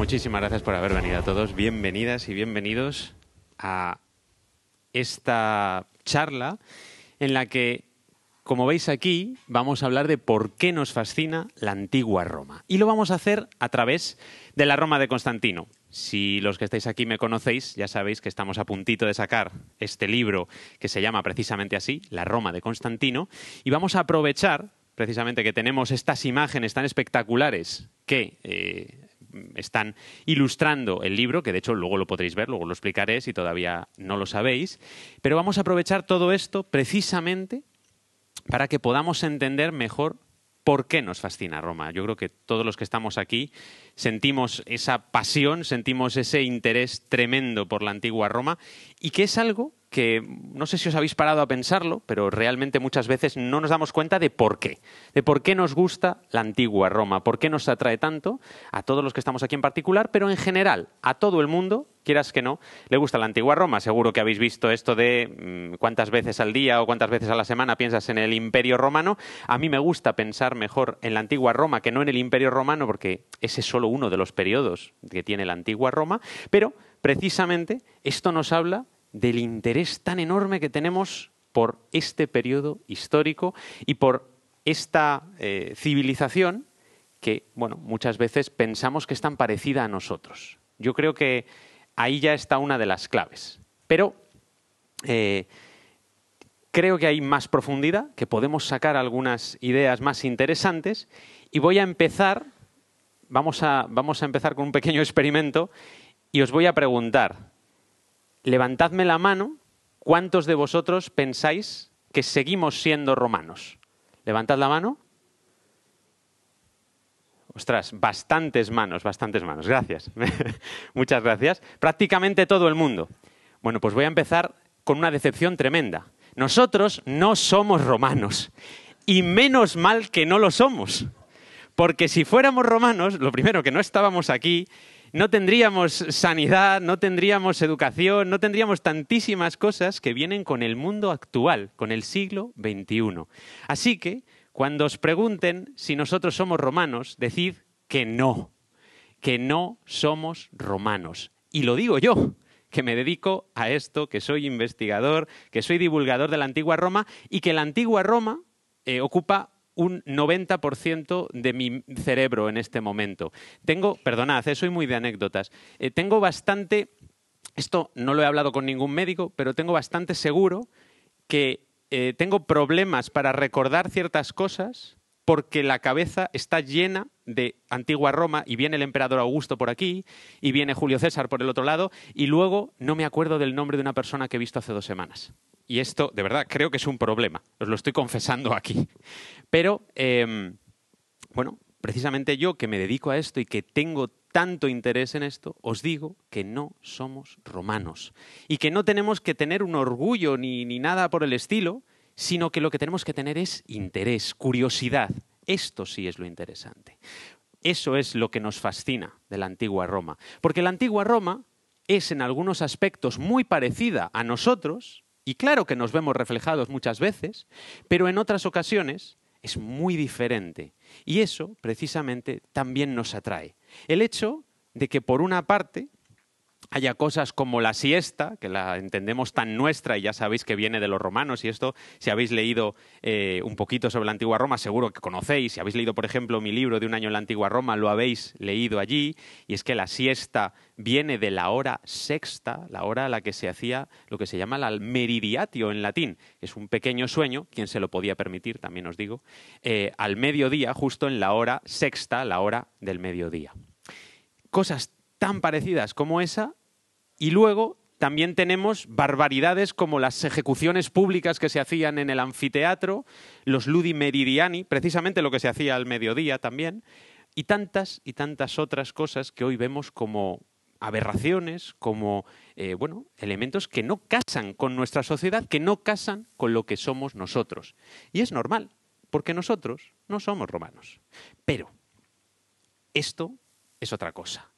Muchísimas gracias por haber venido a todos. Bienvenidas y bienvenidos a esta charla en la que, como veis aquí, vamos a hablar de por qué nos fascina la antigua Roma. Y lo vamos a hacer a través de la Roma de Constantino. Si los que estáis aquí me conocéis, ya sabéis que estamos a puntito de sacar este libro que se llama precisamente así, La Roma de Constantino, y vamos a aprovechar precisamente que tenemos estas imágenes tan espectaculares que eh, están ilustrando el libro, que de hecho luego lo podréis ver, luego lo explicaré si todavía no lo sabéis. Pero vamos a aprovechar todo esto precisamente para que podamos entender mejor por qué nos fascina Roma. Yo creo que todos los que estamos aquí sentimos esa pasión, sentimos ese interés tremendo por la antigua Roma y que es algo que no sé si os habéis parado a pensarlo, pero realmente muchas veces no nos damos cuenta de por qué, de por qué nos gusta la antigua Roma, por qué nos atrae tanto a todos los que estamos aquí en particular, pero en general a todo el mundo, quieras que no, le gusta la antigua Roma. Seguro que habéis visto esto de mm, cuántas veces al día o cuántas veces a la semana piensas en el imperio romano. A mí me gusta pensar mejor en la antigua Roma que no en el imperio romano porque ese uno de los periodos que tiene la antigua Roma, pero precisamente esto nos habla del interés tan enorme que tenemos por este periodo histórico y por esta eh, civilización que, bueno, muchas veces pensamos que es tan parecida a nosotros. Yo creo que ahí ya está una de las claves. Pero eh, creo que hay más profundidad, que podemos sacar algunas ideas más interesantes y voy a empezar vamos a, empezar con un pequeño experimento y os voy a preguntar, levantadme la mano, ¿cuántos de vosotros pensáis que seguimos siendo romanos? Levantad la mano. Ostras, bastantes manos, bastantes manos. Gracias. Muchas gracias. Prácticamente todo el mundo. Bueno, pues voy a empezar con una decepción tremenda. Nosotros no somos romanos. Y menos mal que no lo somos. Porque si fuéramos romanos, lo primero que no estábamos aquí, no tendríamos sanidad, no tendríamos educación, no tendríamos tantísimas cosas que vienen con el mundo actual, con el siglo XXI. Así que, cuando os pregunten si nosotros somos romanos, decid que no, que no somos romanos. Y lo digo yo, que me dedico a esto, que soy investigador, que soy divulgador de la antigua Roma y que la antigua Roma eh, ocupa un 90% de mi cerebro en este momento. Tengo, perdonad, eh, soy muy de anécdotas, eh, tengo bastante, esto no lo he hablado con ningún médico, pero tengo bastante seguro que eh, tengo problemas para recordar ciertas cosas porque la cabeza está llena de antigua Roma y viene el emperador Augusto por aquí y viene Julio César por el otro lado y luego no me acuerdo del nombre de una persona que he visto hace dos semanas. Y esto, de verdad, creo que es un problema. Os lo estoy confesando aquí. Pero, em, bueno, precisamente yo que me dedico a esto y que tengo tanto interés en esto, os digo que no somos romanos y que no tenemos que tener un orgullo ni nada por el estilo, sino que lo que tenemos que tener es interés, curiosidad. Esto sí es lo interesante. Eso es lo que nos fascina de la antigua Roma. Porque la antigua Roma es en algunos aspectos muy parecida a nosotros, y claro que nos vemos reflejados muchas veces, pero en otras ocasiones es muy diferente. Y eso, precisamente, también nos atrae. El hecho de que, por una parte, haya cosas como la siesta, que la entendemos tan nuestra y ya sabéis que viene de los romanos y esto, si habéis leído eh, un poquito sobre la antigua Roma, seguro que conocéis, si habéis leído, por ejemplo, mi libro de un año en la antigua Roma, lo habéis leído allí, y es que la siesta viene de la hora sexta, la hora a la que se hacía lo que se llama el meridiatio en latín, es un pequeño sueño, quien se lo podía permitir, también os digo, eh, al mediodía, justo en la hora sexta, la hora del mediodía. Cosas tan parecidas como esa y luego también tenemos barbaridades como las ejecuciones públicas que se hacían en el anfiteatro, los ludi meridiani, precisamente lo que se hacía al mediodía también, y tantas y tantas otras cosas que hoy vemos como aberraciones, como eh, bueno, elementos que no casan con nuestra sociedad, que no casan con lo que somos nosotros. Y es normal, porque nosotros no somos romanos. Pero esto es otra cosa.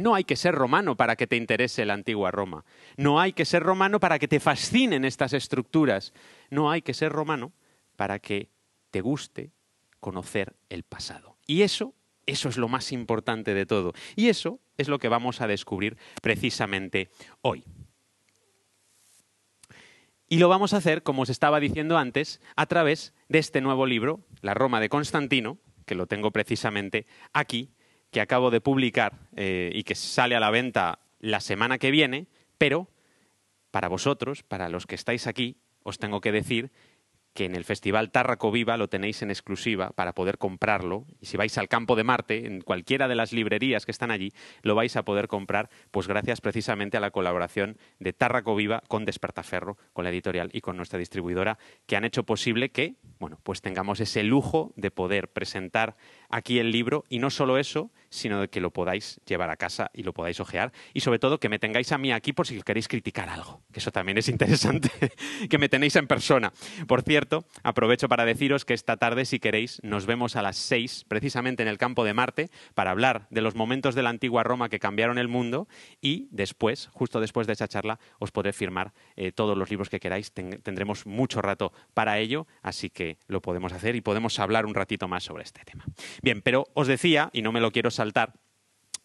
No hay que ser romano para que te interese la antigua Roma. No hay que ser romano para que te fascinen estas estructuras. No hay que ser romano para que te guste conocer el pasado. Y eso, eso es lo más importante de todo. Y eso es lo que vamos a descubrir precisamente hoy. Y lo vamos a hacer, como os estaba diciendo antes, a través de este nuevo libro, La Roma de Constantino, que lo tengo precisamente aquí que acabo de publicar eh, y que sale a la venta la semana que viene, pero para vosotros, para los que estáis aquí, os tengo que decir que en el Festival Tarraco Viva lo tenéis en exclusiva para poder comprarlo. Y si vais al Campo de Marte, en cualquiera de las librerías que están allí, lo vais a poder comprar, pues gracias precisamente a la colaboración de Tarraco Viva con Despertaferro, con la editorial y con nuestra distribuidora, que han hecho posible que, bueno, pues tengamos ese lujo de poder presentar aquí el libro y no solo eso, sino de que lo podáis llevar a casa y lo podáis ojear y sobre todo que me tengáis a mí aquí por si queréis criticar algo, que eso también es interesante, que me tenéis en persona. Por cierto, aprovecho para deciros que esta tarde, si queréis, nos vemos a las seis, precisamente en el campo de Marte, para hablar de los momentos de la antigua Roma que cambiaron el mundo y después, justo después de esa charla, os podré firmar eh, todos los libros que queráis. tendremos mucho rato para ello, así que lo podemos hacer y podemos hablar un ratito más sobre este tema. Bien, pero os decía, y no me lo quiero saltar,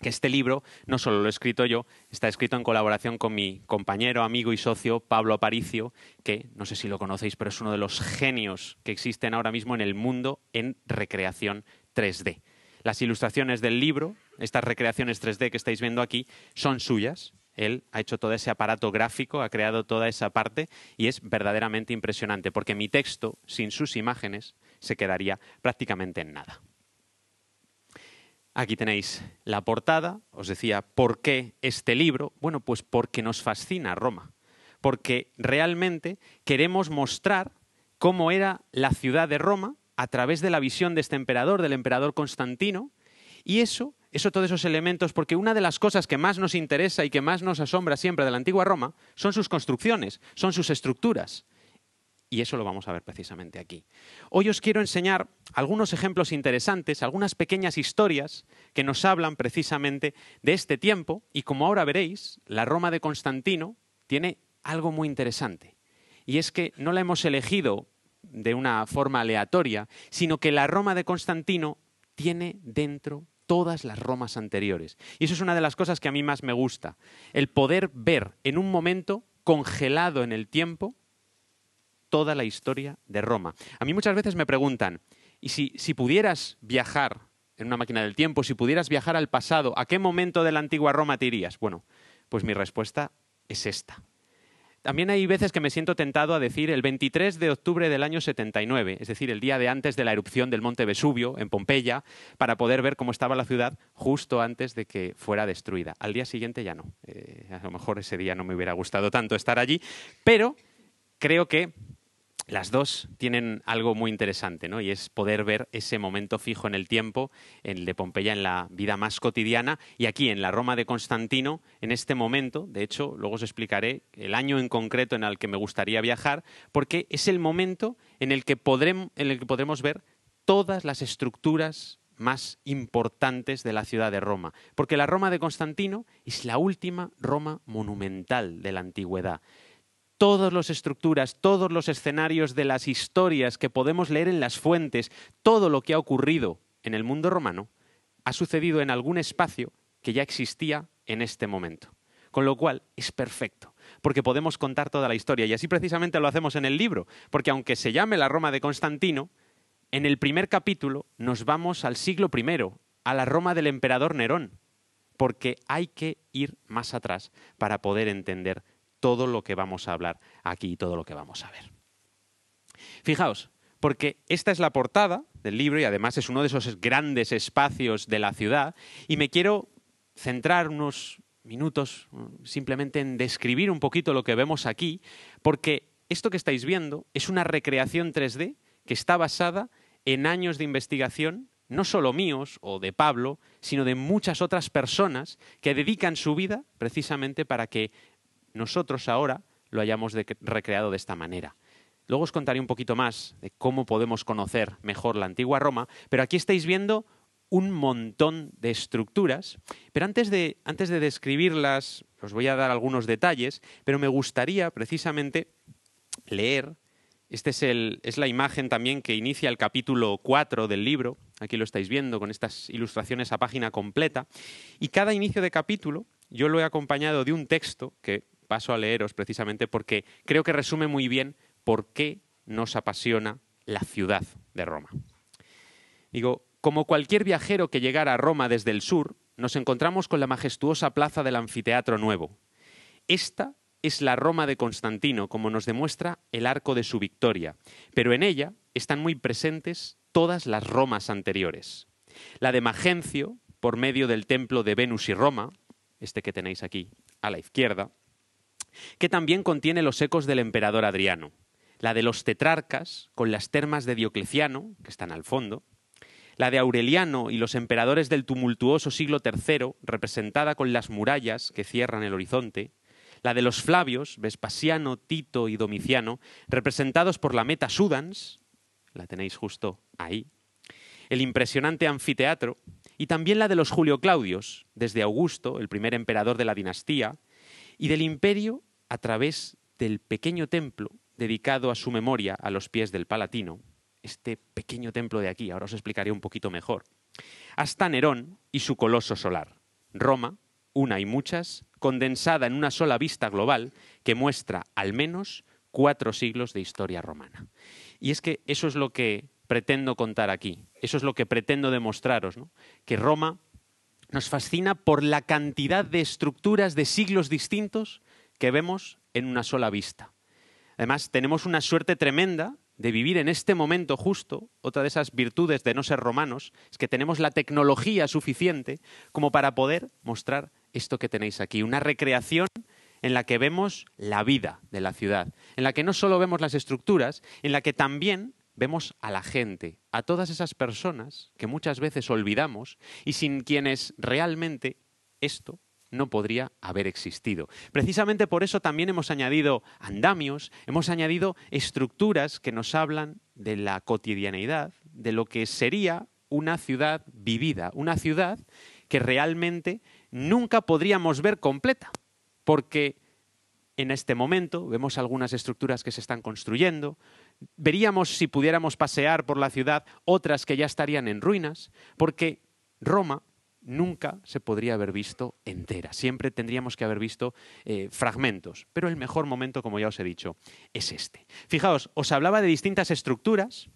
que este libro no solo lo he escrito yo, está escrito en colaboración con mi compañero, amigo y socio Pablo Aparicio, que no sé si lo conocéis, pero es uno de los genios que existen ahora mismo en el mundo en recreación 3D. Las ilustraciones del libro, estas recreaciones 3D que estáis viendo aquí, son suyas. Él ha hecho todo ese aparato gráfico, ha creado toda esa parte y es verdaderamente impresionante, porque mi texto, sin sus imágenes, se quedaría prácticamente en nada. Aquí tenéis la portada, os decía, ¿por qué este libro? Bueno, pues porque nos fascina Roma, porque realmente queremos mostrar cómo era la ciudad de Roma a través de la visión de este emperador, del emperador Constantino, y eso, eso todos esos elementos, porque una de las cosas que más nos interesa y que más nos asombra siempre de la antigua Roma son sus construcciones, son sus estructuras y eso lo vamos a ver precisamente aquí. Hoy os quiero enseñar algunos ejemplos interesantes, algunas pequeñas historias que nos hablan precisamente de este tiempo y como ahora veréis, la Roma de Constantino tiene algo muy interesante y es que no la hemos elegido de una forma aleatoria, sino que la Roma de Constantino tiene dentro todas las Romas anteriores. Y eso es una de las cosas que a mí más me gusta, el poder ver en un momento congelado en el tiempo toda la historia de Roma. A mí muchas veces me preguntan, ¿y si, pudieras viajar en una máquina del tiempo, si pudieras viajar al pasado, ¿a qué momento de la antigua Roma te irías? Bueno, pues mi respuesta es esta. También hay veces que me siento tentado a decir el 23 de octubre del año 79, es decir, el día de antes de la erupción del monte Vesubio en Pompeya, para poder ver cómo estaba la ciudad justo antes de que fuera destruida. Al día siguiente ya no. Eh, a lo mejor ese día no me hubiera gustado tanto estar allí, pero creo que las dos tienen algo muy interesante, ¿no? Y es poder ver ese momento fijo en el tiempo, el de Pompeya en la vida más cotidiana, y aquí en la Roma de Constantino, en este momento, de hecho, luego os explicaré el año en concreto en el que me gustaría viajar, porque es el momento en el que, en el que podremos ver todas las estructuras más importantes de la ciudad de Roma, porque la Roma de Constantino es la última Roma monumental de la antigüedad todas las estructuras, todos los escenarios de las historias que podemos leer en las fuentes, todo lo que ha ocurrido en el mundo romano, ha sucedido en algún espacio que ya existía en este momento. Con lo cual es perfecto, porque podemos contar toda la historia. Y así precisamente lo hacemos en el libro, porque aunque se llame la Roma de Constantino, en el primer capítulo nos vamos al siglo I, a la Roma del emperador Nerón, porque hay que ir más atrás para poder entender todo lo que vamos a hablar aquí y todo lo que vamos a ver. Fijaos, porque esta es la portada del libro y además es uno de esos grandes espacios de la ciudad y me quiero centrar unos minutos mm, simplemente en describir un poquito lo que vemos aquí, porque esto que estáis viendo es una recreación 3D que está basada en años de investigación, no solo míos o de Pablo, sino de muchas otras personas que dedican su vida precisamente para que nosotros ahora lo hayamos recreado de esta manera. Luego os contaré un poquito más de cómo podemos conocer mejor la antigua Roma, pero aquí estáis viendo un montón de estructuras, pero antes de, antes de describirlas os voy a dar algunos detalles, pero me gustaría precisamente leer, esta es, es la imagen también que inicia el capítulo 4 del libro, aquí lo estáis viendo con estas ilustraciones a página completa, y cada inicio de capítulo yo lo he acompañado de un texto que paso a leeros precisamente porque creo que resume muy bien por qué nos apasiona la ciudad de Roma. Digo, como cualquier viajero que llegara a Roma desde el sur, nos encontramos con la majestuosa plaza del Anfiteatro Nuevo. Esta es la Roma de Constantino, como nos demuestra el arco de su victoria, pero en ella están muy presentes todas las Romas anteriores. La de Magencio, por medio del templo de Venus y Roma, este que tenéis aquí a la izquierda, que también contiene los ecos del emperador Adriano, la de los tetrarcas, con las termas de Diocleciano, que están al fondo, la de Aureliano y los emperadores del tumultuoso siglo III, representada con las murallas que cierran el horizonte, la de los Flavios, Vespasiano, Tito y Domiciano, representados por la meta Sudans, la tenéis justo ahí, el impresionante anfiteatro, y también la de los Julio Claudios, desde Augusto, el primer emperador de la dinastía, y del imperio a través del pequeño templo dedicado a su memoria a los pies del Palatino, este pequeño templo de aquí, ahora os explicaré un poquito mejor, hasta Nerón y su coloso solar, Roma, una y muchas, condensada en una sola vista global que muestra al menos cuatro siglos de historia romana. Y es que eso es lo que pretendo contar aquí, eso es lo que pretendo demostraros, que Roma nos fascina por la cantidad de estructuras de siglos distintos que vemos en una sola vista. Además, tenemos una suerte tremenda de vivir en este momento justo, otra de esas virtudes de no ser romanos, es que tenemos la tecnología suficiente como para poder mostrar esto que tenéis aquí, una recreación en la que vemos la vida de la ciudad, en la que no solo vemos las estructuras, en la que también vemos a la gente, a todas esas personas que muchas veces olvidamos y sin quienes realmente esto no podría haber existido. Precisamente por eso también hemos añadido andamios, hemos añadido estructuras que nos hablan de la cotidianeidad, de lo que sería una ciudad vivida, una ciudad que realmente nunca podríamos ver completa, porque en este momento vemos algunas estructuras que se están construyendo, veríamos si pudiéramos pasear por la ciudad otras que ya estarían en ruinas, porque Roma nunca se podría haber visto entera. Siempre tendríamos que haber visto eh, fragmentos. Pero el mejor momento, como ya os he dicho, es este. Fijaos, os hablaba de distintas estructuras,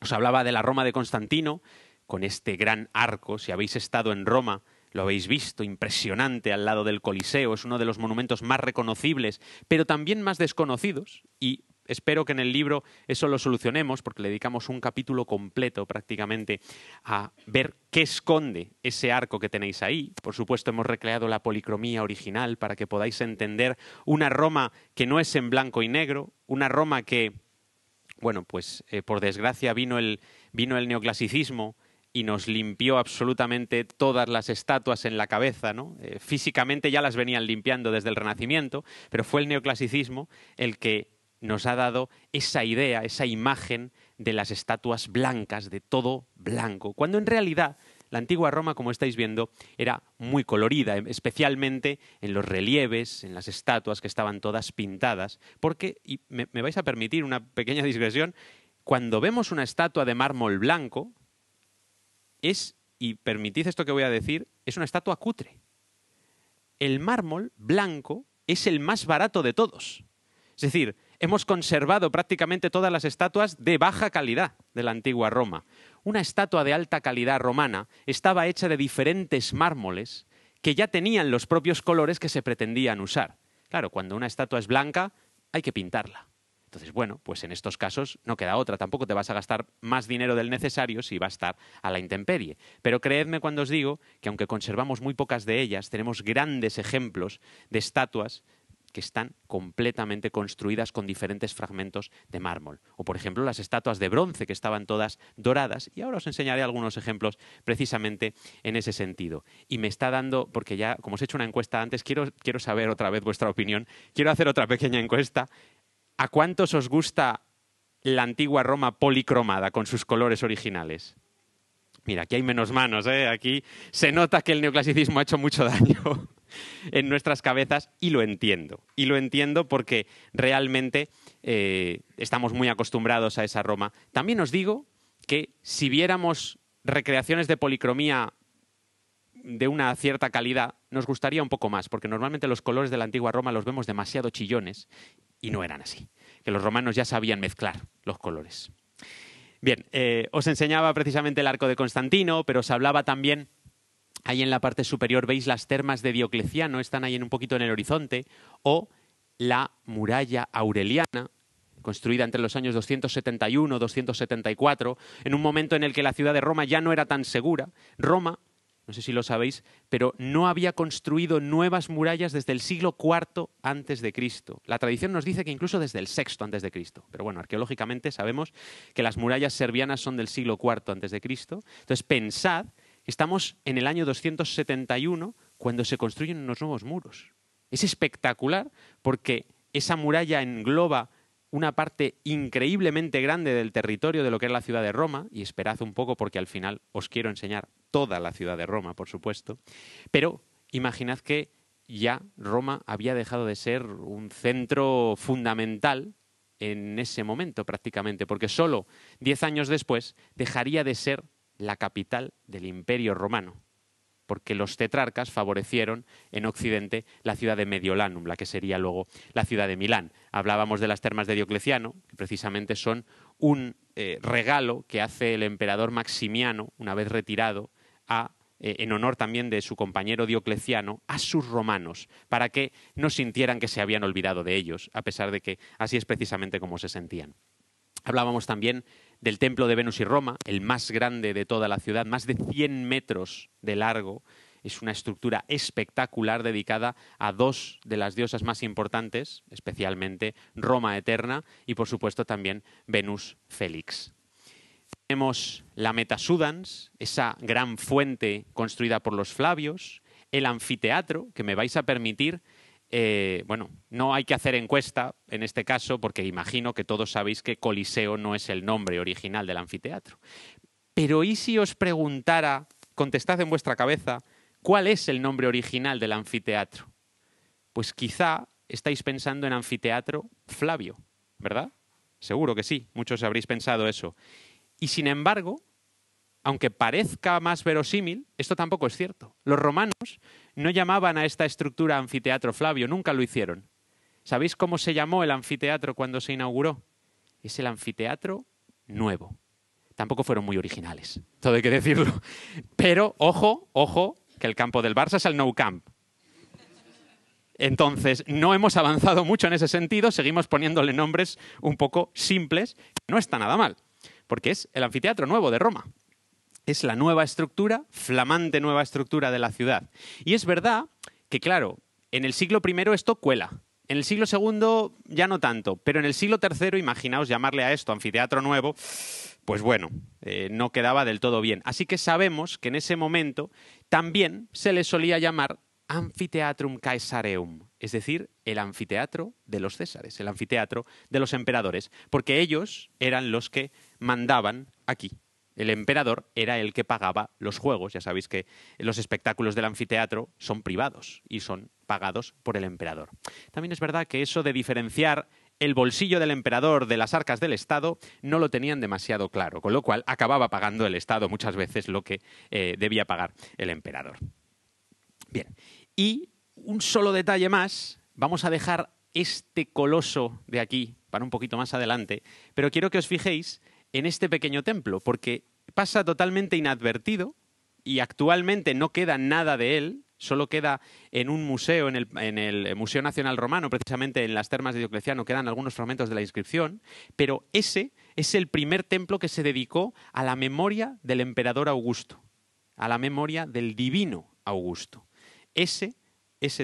os hablaba de la Roma de Constantino, con este gran arco, si habéis estado en Roma, lo habéis visto, impresionante al lado del Coliseo, es uno de los monumentos más reconocibles, pero también más desconocidos y Espero que en el libro eso lo solucionemos, porque le dedicamos un capítulo completo prácticamente a ver qué esconde ese arco que tenéis ahí. Por supuesto, hemos recreado la policromía original para que podáis entender una Roma que no es en blanco y negro, una Roma que, bueno, pues eh, por desgracia vino el, vino el neoclasicismo y nos limpió absolutamente todas las estatuas en la cabeza. ¿no? Eh, físicamente ya las venían limpiando desde el Renacimiento, pero fue el neoclasicismo el que nos ha dado esa idea, esa imagen de las estatuas blancas, de todo blanco, cuando en realidad la antigua Roma, como estáis viendo, era muy colorida, em, especialmente en los relieves, en las estatuas que estaban todas pintadas, porque, y me, vais a permitir una pequeña digresión, cuando vemos una estatua de mármol blanco, es, y permitid esto que voy a decir, es una estatua cutre. El mármol blanco es el más barato de todos. Es decir, hemos conservado prácticamente todas las estatuas de baja calidad de la antigua Roma. Una estatua de alta calidad romana estaba hecha de diferentes mármoles que ya tenían los propios colores que se pretendían usar. Claro, cuando una estatua es blanca, hay que pintarla. Entonces, bueno, pues en estos casos no queda otra. Tampoco te vas a gastar más dinero del necesario si va a estar a la intemperie. Pero creedme cuando os digo que aunque conservamos muy pocas de ellas, tenemos grandes ejemplos de estatuas que están completamente construidas con diferentes fragmentos de mármol. O, por ejemplo, las estatuas de bronce, que estaban todas doradas. Y ahora os enseñaré algunos ejemplos precisamente en ese sentido. Y me está dando, porque ya, como os he hecho una encuesta antes, quiero, saber otra vez vuestra opinión. Quiero hacer otra pequeña encuesta. ¿A cuántos os gusta la antigua Roma policromada con sus colores originales? Mira, aquí hay menos manos, ¿eh? Aquí se nota que el neoclasicismo ha hecho mucho daño. en nuestras cabezas y lo entiendo. Y lo entiendo porque realmente eh, estamos muy acostumbrados a esa Roma. También os digo que si viéramos recreaciones de policromía de una cierta calidad, nos gustaría un poco más, porque normalmente los colores de la antigua Roma los vemos demasiado chillones y no eran así, que los romanos ya sabían mezclar los colores. Bien, eh, os enseñaba precisamente el arco de Constantino, pero os hablaba también Ahí en la parte superior veis las termas de Diocleciano, están ahí en un poquito en el horizonte, o la muralla aureliana, construida entre los años 271 274, en un momento en el que la ciudad de Roma ya no era tan segura. Roma, no sé si lo sabéis, pero no había construido nuevas murallas desde el siglo IV antes de Cristo. La tradición nos dice que incluso desde el VI antes de Cristo, pero bueno, arqueológicamente sabemos que las murallas serbianas son del siglo IV antes de Cristo. Entonces pensad Estamos en el año 271 cuando se construyen unos nuevos muros. Es espectacular porque esa muralla engloba una parte increíblemente grande del territorio de lo que es la ciudad de Roma, y esperad un poco porque al final os quiero enseñar toda la ciudad de Roma, por supuesto, pero imaginad que ya Roma había dejado de ser un centro fundamental en ese momento prácticamente, porque solo diez años después dejaría de ser la capital del Imperio Romano, porque los tetrarcas favorecieron en Occidente la ciudad de Mediolanum, la que sería luego la ciudad de Milán. Hablábamos de las termas de Diocleciano, que precisamente son un eh, regalo que hace el emperador Maximiano, una vez retirado, a eh, en honor también de su compañero Diocleciano, a sus romanos, para que no sintieran que se habían olvidado de ellos, a pesar de que así es precisamente como se sentían. Hablábamos también del templo de Venus y Roma, el más grande de toda la ciudad, más de 100 metros de largo. Es una estructura espectacular dedicada a dos de las diosas más importantes, especialmente Roma Eterna y por supuesto también Venus Félix. Tenemos la Metasudans, esa gran fuente construida por los Flavios, el anfiteatro, que me vais a permitir eh, bueno, no hay que hacer encuesta en este caso porque imagino que todos sabéis que Coliseo no es el nombre original del anfiteatro. Pero ¿y si os preguntara, contestad en vuestra cabeza, cuál es el nombre original del anfiteatro? Pues quizá estáis pensando en anfiteatro Flavio, ¿verdad? Seguro que sí, muchos habréis pensado eso. Y sin embargo, aunque parezca más verosímil, esto tampoco es cierto. Los romanos no llamaban a esta estructura anfiteatro Flavio, nunca lo hicieron. ¿Sabéis cómo se llamó el anfiteatro cuando se inauguró? Es el anfiteatro nuevo. Tampoco fueron muy originales, todo hay que decirlo. Pero ojo, ojo, que el campo del Barça es el No Camp. Entonces, no hemos avanzado mucho en ese sentido, seguimos poniéndole nombres un poco simples, no está nada mal, porque es el anfiteatro nuevo de Roma es la nueva estructura, flamante nueva estructura de la ciudad. Y es verdad que, claro, en el siglo I esto cuela. En el siglo II ya no tanto, pero en el siglo III, imaginaos llamarle a esto anfiteatro nuevo, pues bueno, eh, no quedaba del todo bien. Así que sabemos que en ese momento también se le solía llamar anfiteatrum Caesareum, es decir, el anfiteatro de los Césares, el anfiteatro de los emperadores, porque ellos eran los que mandaban aquí, el emperador era el que pagaba los juegos. Ya sabéis que los espectáculos del anfiteatro son privados y son pagados por el emperador. También es verdad que eso de diferenciar el bolsillo del emperador de las arcas del Estado no lo tenían demasiado claro, con lo cual acababa pagando el Estado muchas veces lo que eh, debía pagar el emperador. Bien, y un solo detalle más, vamos a dejar este coloso de aquí para un poquito más adelante, pero quiero que os fijéis en este pequeño templo, porque pasa totalmente inadvertido y actualmente no queda nada de él, solo queda en un museo, en el, Museo Nacional Romano, precisamente en las termas de Diocleciano, quedan algunos fragmentos de la inscripción, pero ese es el primer templo que se dedicó a la memoria del emperador Augusto, a la memoria del divino Augusto. ese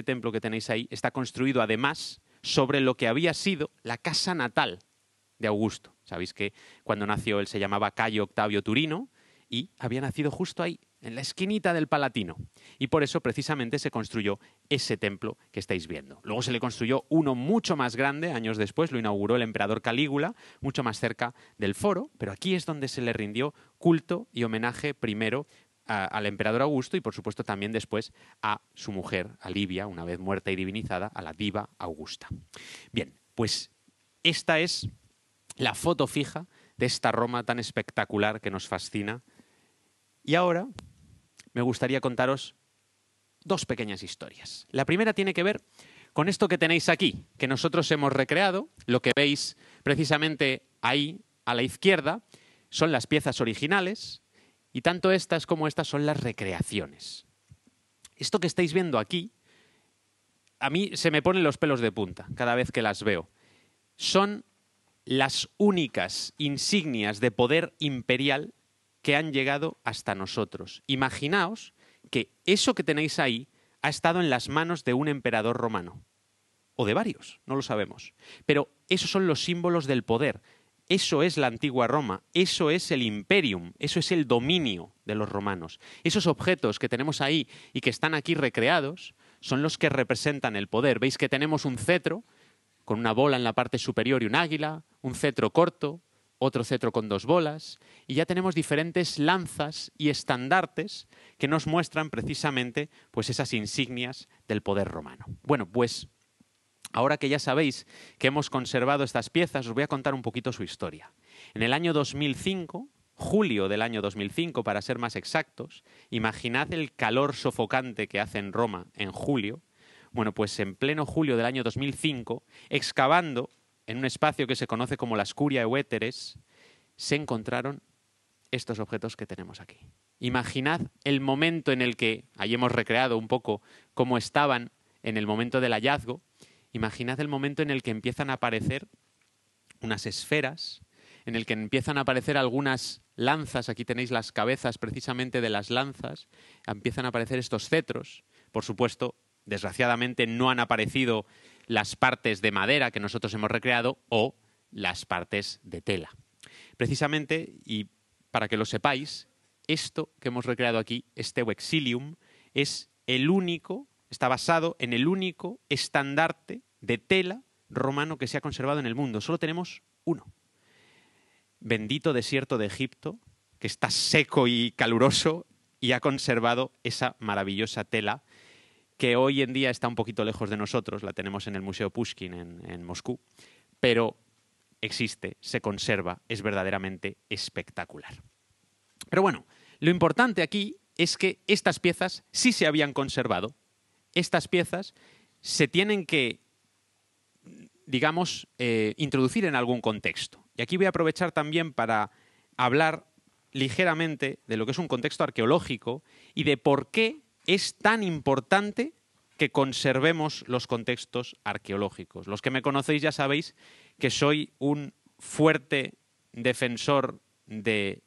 templo que tenéis ahí está construido además sobre lo que había sido la casa natal de Augusto. Sabéis que cuando nació él se llamaba Cayo Octavio Turino y había nacido justo ahí, en la esquinita del Palatino. Y por eso precisamente se construyó ese templo que estáis viendo. Luego se le construyó uno mucho más grande, años después lo inauguró el emperador Calígula, mucho más cerca del foro, pero aquí es donde se le rindió culto y homenaje primero al emperador Augusto y por supuesto también después a su mujer, a Livia, una vez muerta y divinizada, a la diva Augusta. Bien, pues esta es la foto fija de esta Roma tan espectacular que nos fascina. Y ahora me gustaría contaros dos pequeñas historias. La primera tiene que ver con esto que tenéis aquí, que nosotros hemos recreado, lo que veis precisamente ahí a la izquierda, son las piezas originales y tanto estas como estas son las recreaciones. Esto que estáis viendo aquí, a mí se me ponen los pelos de punta cada vez que las veo. Son las únicas insignias de poder imperial que han llegado hasta nosotros. Imaginaos que eso que tenéis ahí ha estado en las manos de un emperador romano, o de varios, no lo sabemos. Pero esos son los símbolos del poder, eso es la antigua Roma, eso es el imperium, eso es el dominio de los romanos. Esos objetos que tenemos ahí y que están aquí recreados son los que representan el poder. Veis que tenemos un cetro con una bola en la parte superior y un águila, un cetro corto, otro cetro con dos bolas, y ya tenemos diferentes lanzas y estandartes que nos muestran precisamente pues esas insignias del poder romano. Bueno, pues ahora que ya sabéis que hemos conservado estas piezas, os voy a contar un poquito su historia. En el año 2005, julio del año 2005 para ser más exactos, imaginad el calor sofocante que hace en Roma en julio, bueno, pues en pleno julio del año 2005, excavando en un espacio que se conoce como la Escuria Huéteres, se encontraron estos objetos que tenemos aquí. Imaginad el momento en el que, ahí hemos recreado un poco cómo estaban en el momento del hallazgo, imaginad el momento en el que empiezan a aparecer unas esferas, en el que empiezan a aparecer algunas lanzas, aquí tenéis las cabezas precisamente de las lanzas, empiezan a aparecer estos cetros, por supuesto, Desgraciadamente no han aparecido las partes de madera que nosotros hemos recreado o las partes de tela. Precisamente, y para que lo sepáis, esto que hemos recreado aquí, este Wexilium, es el único, está basado en el único estandarte de tela romano que se ha conservado en el mundo. Solo tenemos uno. Bendito desierto de Egipto, que está seco y caluroso y ha conservado esa maravillosa tela que hoy en día está un poquito lejos de nosotros, la tenemos en el Museo Pushkin en, Moscú, pero existe, se conserva, es verdaderamente espectacular. Pero bueno, lo importante aquí es que estas piezas sí se habían conservado, estas piezas se tienen que, digamos, eh, introducir en algún contexto. Y aquí voy a aprovechar también para hablar ligeramente de lo que es un contexto arqueológico y de por qué es tan importante que conservemos los contextos arqueológicos. Los que me conocéis ya sabéis que soy un fuerte defensor del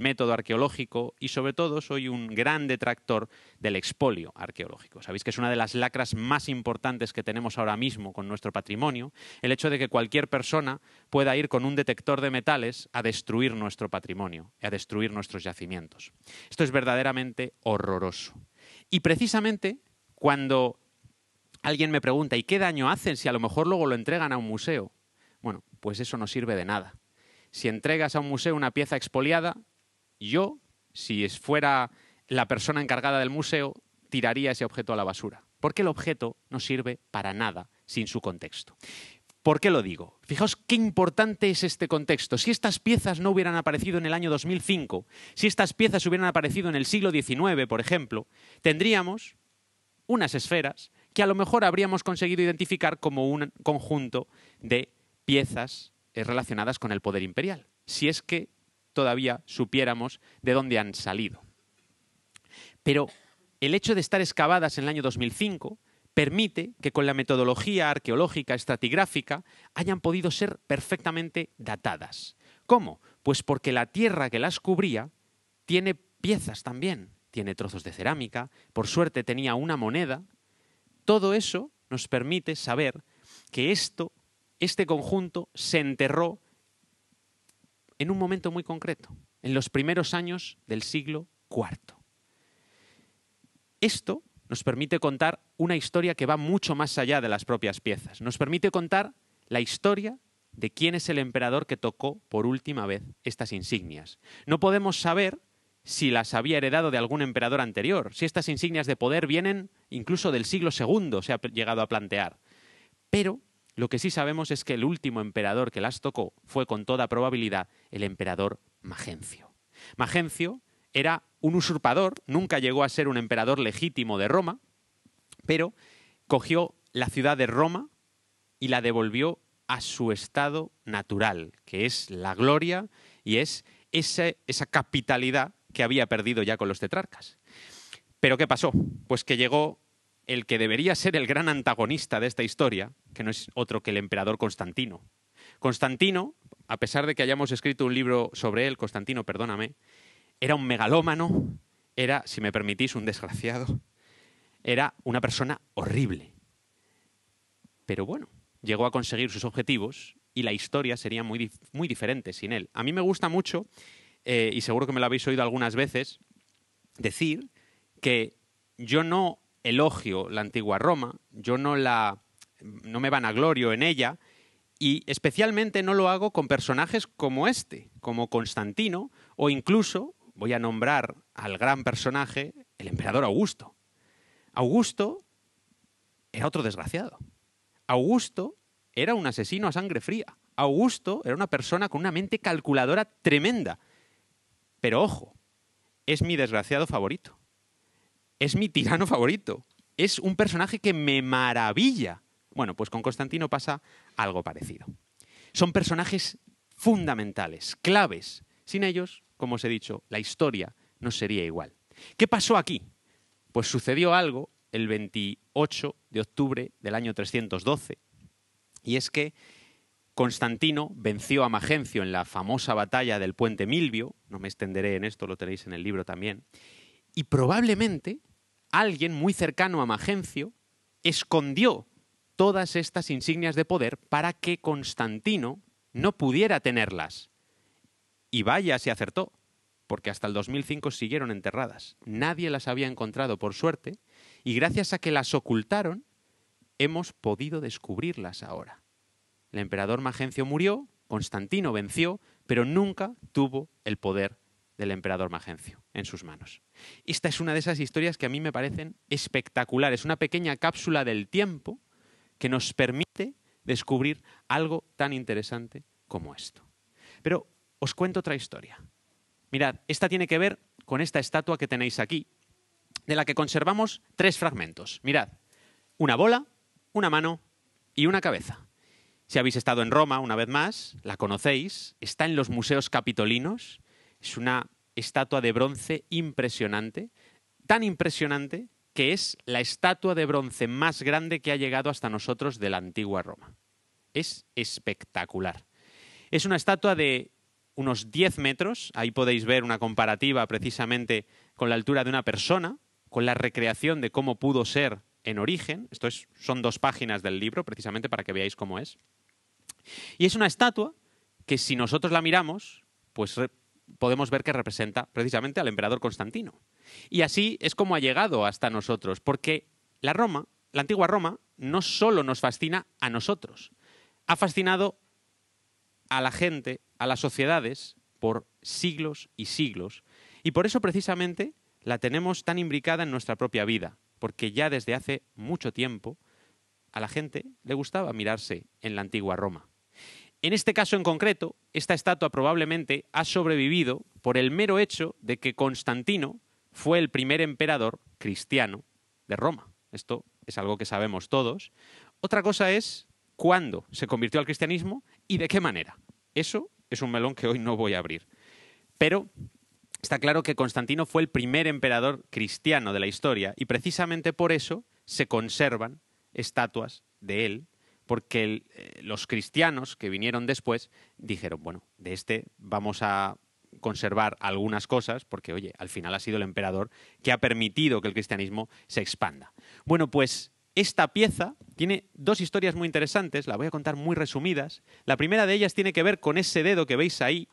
método arqueológico y sobre todo soy un gran detractor del expolio arqueológico. Sabéis que es una de las lacras más importantes que tenemos ahora mismo con nuestro patrimonio, el hecho de que cualquier persona pueda ir con un detector de metales a destruir nuestro patrimonio, a destruir nuestros yacimientos. Esto es verdaderamente horroroso. Y precisamente cuando alguien me pregunta, ¿y qué daño hacen si a lo mejor luego lo entregan a un museo? Bueno, pues eso no sirve de nada. Si entregas a un museo una pieza expoliada, yo, si fuera la persona encargada del museo, tiraría ese objeto a la basura, porque el objeto no sirve para nada sin su contexto. ¿Por qué lo digo? Fijaos qué importante es este contexto. Si estas piezas no hubieran aparecido en el año 2005, si estas piezas hubieran aparecido en el siglo XIX, por ejemplo, tendríamos unas esferas que a lo mejor habríamos conseguido identificar como un conjunto de piezas eh, relacionadas con el poder imperial, si es que todavía supiéramos de dónde han salido. Pero el hecho de estar excavadas en el año 2005 permite que con la metodología arqueológica estratigráfica hayan podido ser perfectamente datadas. ¿Cómo? Pues porque la tierra que las cubría tiene piezas también, tiene trozos de cerámica, por suerte tenía una moneda. Todo eso nos permite saber que esto, este conjunto, se enterró en un momento muy concreto, en los primeros años del siglo IV. Esto nos permite contar una historia que va mucho más allá de las propias piezas. Nos permite contar la historia de quién es el emperador que tocó por última vez estas insignias. No podemos saber si las había heredado de algún emperador anterior, si estas insignias de poder vienen incluso del siglo II, se ha llegado a plantear. Pero lo que sí sabemos es que el último emperador que las tocó fue con toda probabilidad el emperador Magencio. Magencio era un usurpador, nunca llegó a ser un emperador legítimo de Roma, pero cogió la ciudad de Roma y la devolvió a su estado natural, que es la gloria y es esa, capitalidad que había perdido ya con los tetrarcas. Pero ¿qué pasó? Pues que llegó el que debería ser el gran antagonista de esta historia, que no es otro que el emperador Constantino. Constantino, a pesar de que hayamos escrito un libro sobre él, Constantino, perdóname, era un megalómano, era, si me permitís, un desgraciado, era una persona horrible. Pero bueno, llegó a conseguir sus objetivos y la historia sería muy, muy diferente sin él. A mí me gusta mucho, eh, y seguro que me lo habéis oído algunas veces, decir que yo no elogio la antigua Roma, yo no la no me vanaglorio en ella y especialmente no lo hago con personajes como este, como Constantino o incluso voy a nombrar al gran personaje, el emperador Augusto. Augusto era otro desgraciado. Augusto era un asesino a sangre fría. Augusto era una persona con una mente calculadora tremenda. Pero ojo, es mi desgraciado favorito. Es mi tirano favorito. Es un personaje que me maravilla. Bueno, pues con Constantino pasa algo parecido. Son personajes fundamentales, claves. Sin ellos, como os he dicho, la historia no sería igual. ¿Qué pasó aquí? Pues sucedió algo el 28 de octubre del año 312, y es que Constantino venció a Magencio en la famosa batalla del puente Milvio, no me extenderé en esto, lo tenéis en el libro también, y probablemente alguien muy cercano a Magencio escondió todas estas insignias de poder para que Constantino no pudiera tenerlas y vaya se acertó, porque hasta el 2005 siguieron enterradas. Nadie las había encontrado, por suerte, y gracias a que las ocultaron, hemos podido descubrirlas ahora. El emperador Magencio murió, Constantino venció, pero nunca tuvo el poder del emperador Magencio en sus manos. Esta es una de esas historias que a mí me parecen espectaculares, una pequeña cápsula del tiempo que nos permite descubrir algo tan interesante como esto. Pero os cuento otra historia. Mirad, esta tiene que ver con esta estatua que tenéis aquí, de la que conservamos tres fragmentos. Mirad, una bola, una mano y una cabeza. Si habéis estado en Roma una vez más, la conocéis, está en los museos capitolinos, es una estatua de bronce impresionante, tan impresionante que es la estatua de bronce más grande que ha llegado hasta nosotros de la antigua Roma. Es espectacular. Es una estatua de unos 10 metros. Ahí podéis ver una comparativa precisamente con la altura de una persona, con la recreación de cómo pudo ser en origen. Esto es, son dos páginas del libro, precisamente para que veáis cómo es. Y es una estatua que si nosotros la miramos, pues podemos ver que representa precisamente al emperador Constantino. Y así es como ha llegado hasta nosotros, porque la Roma, la antigua Roma, no solo nos fascina a nosotros, ha fascinado a la gente, a las sociedades, por siglos y siglos. Y por eso precisamente la tenemos tan imbricada en nuestra propia vida, porque ya desde hace mucho tiempo a la gente le gustaba mirarse en la antigua Roma. En este caso en concreto, esta estatua probablemente ha sobrevivido por el mero hecho de que Constantino fue el primer emperador cristiano de Roma. Esto es algo que sabemos todos. Otra cosa es cuándo se convirtió al cristianismo y de qué manera. Eso es un melón que hoy no voy a abrir. Pero está claro que Constantino fue el primer emperador cristiano de la historia y precisamente por eso se conservan estatuas de él, porque eh, los cristianos que vinieron después dijeron, bueno, de este vamos a conservar algunas cosas, porque oye, al final ha sido el emperador que ha permitido que el cristianismo se expanda. Bueno, pues esta pieza tiene dos historias muy interesantes, la voy a contar muy resumidas. La primera de ellas tiene que ver con ese dedo que veis ahí.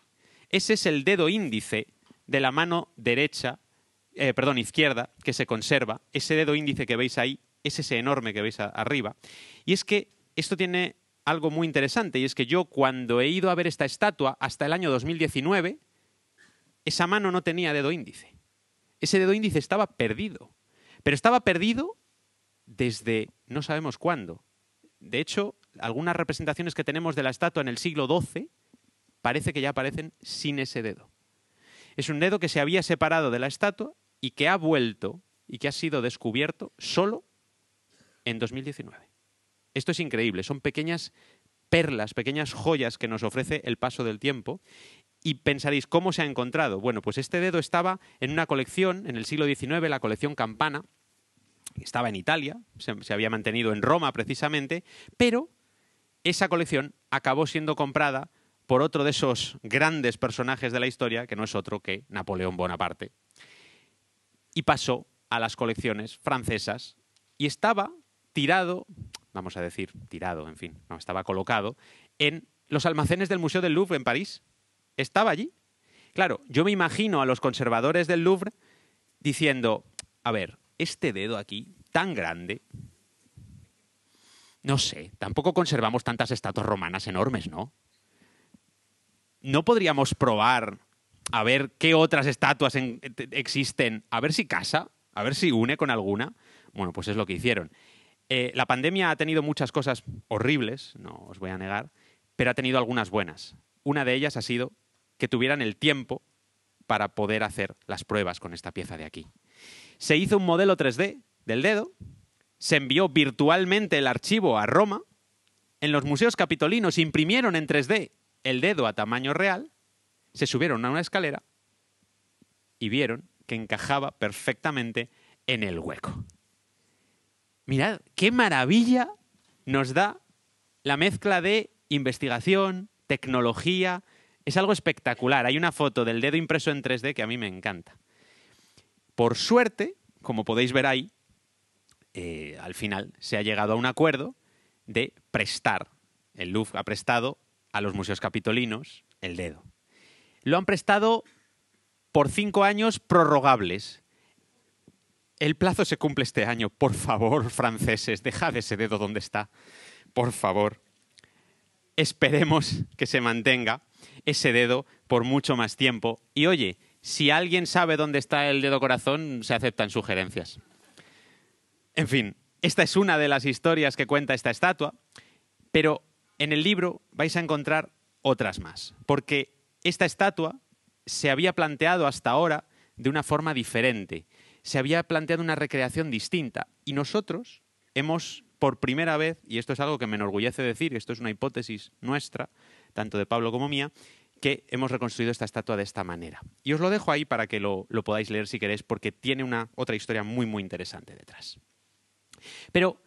Ese es el dedo índice de la mano derecha, eh, perdón, izquierda, que se conserva. Ese dedo índice que veis ahí es ese enorme que veis arriba. Y es que esto tiene algo muy interesante, y es que yo cuando he ido a ver esta estatua hasta el año 2019, esa mano no tenía dedo índice. Ese dedo índice estaba perdido. Pero estaba perdido desde no sabemos cuándo. De hecho, algunas representaciones que tenemos de la estatua en el siglo XII parece que ya aparecen sin ese dedo. Es un dedo que se había separado de la estatua y que ha vuelto y que ha sido descubierto solo en 2019. Esto es increíble, son pequeñas perlas, pequeñas joyas que nos ofrece el paso del tiempo. Y pensaréis, ¿cómo se ha encontrado? Bueno, pues este dedo estaba en una colección, en el siglo XIX, la colección Campana, estaba en Italia, se, había mantenido en Roma precisamente, pero esa colección acabó siendo comprada por otro de esos grandes personajes de la historia, que no es otro que Napoleón Bonaparte, y pasó a las colecciones francesas y estaba tirado, vamos a decir, tirado, en fin, estaba colocado en los almacenes del Museo del Louvre en París. Estaba allí. Claro, yo me imagino a los conservadores del Louvre diciendo, a ver, este dedo aquí, tan grande. No sé, tampoco conservamos tantas estatuas romanas enormes, ¿no? ¿No podríamos probar a ver qué otras estatuas existen, a ver si casa, a ver si une con alguna? Bueno, pues es lo que hicieron. Eh, la pandemia ha tenido muchas cosas horribles, no os voy a negar, pero ha tenido algunas buenas. Una de ellas ha sido que tuvieran el tiempo para poder hacer las pruebas con esta pieza de aquí se hizo un modelo 3D del dedo, se envió virtualmente el archivo a Roma, en los museos capitolinos imprimieron en 3D el dedo a tamaño real, se subieron a una escalera y vieron que encajaba perfectamente en el hueco. Mirad, qué maravilla nos da la mezcla de investigación, tecnología. Es algo espectacular. Hay una foto del dedo impreso en 3D que a mí me encanta. Por suerte, como podéis ver ahí, eh, al final se ha llegado a un acuerdo de prestar. El Louvre ha prestado a los museos capitolinos el dedo. Lo han prestado por cinco años prorrogables. El plazo se cumple este año. Por favor, franceses, dejad ese dedo donde está. Por favor. Esperemos que se mantenga ese dedo por mucho más tiempo. Y oye, si alguien sabe dónde está el dedo corazón, se aceptan sugerencias. En fin, esta es una de las historias que cuenta esta estatua, pero en el libro vais a encontrar otras más, porque esta estatua se había planteado hasta ahora de una forma diferente, se había planteado una recreación distinta, y nosotros hemos por primera vez, y esto es algo que me enorgullece decir, esto es una hipótesis nuestra, tanto de Pablo como mía, que hemos reconstruido esta estatua de esta manera. Y os lo dejo ahí para que lo, podáis leer si queréis, porque tiene una otra historia muy, muy interesante detrás. Pero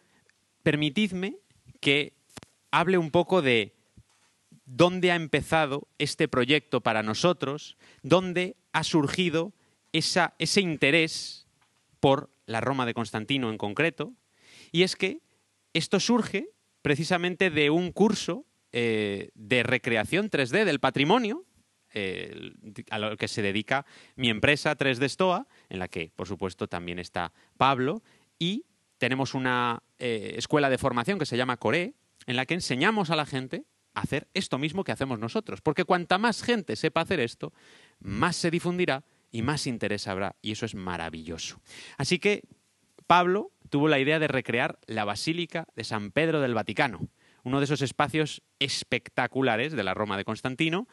permitidme que hable un poco de dónde ha empezado este proyecto para nosotros, dónde ha surgido esa, ese interés por la Roma de Constantino en concreto, y es que esto surge precisamente de un curso eh, de recreación 3D del patrimonio, eh, a lo que se dedica mi empresa 3D Stoa, en la que, por supuesto, también está Pablo, y tenemos una eh, escuela de formación que se llama Core, en la que enseñamos a la gente a hacer esto mismo que hacemos nosotros, porque cuanta más gente sepa hacer esto, más se difundirá y más interés habrá, y eso es maravilloso. Así que Pablo tuvo la idea de recrear la Basílica de San Pedro del Vaticano, uno de esos espacios espectaculares de la Roma de Constantino,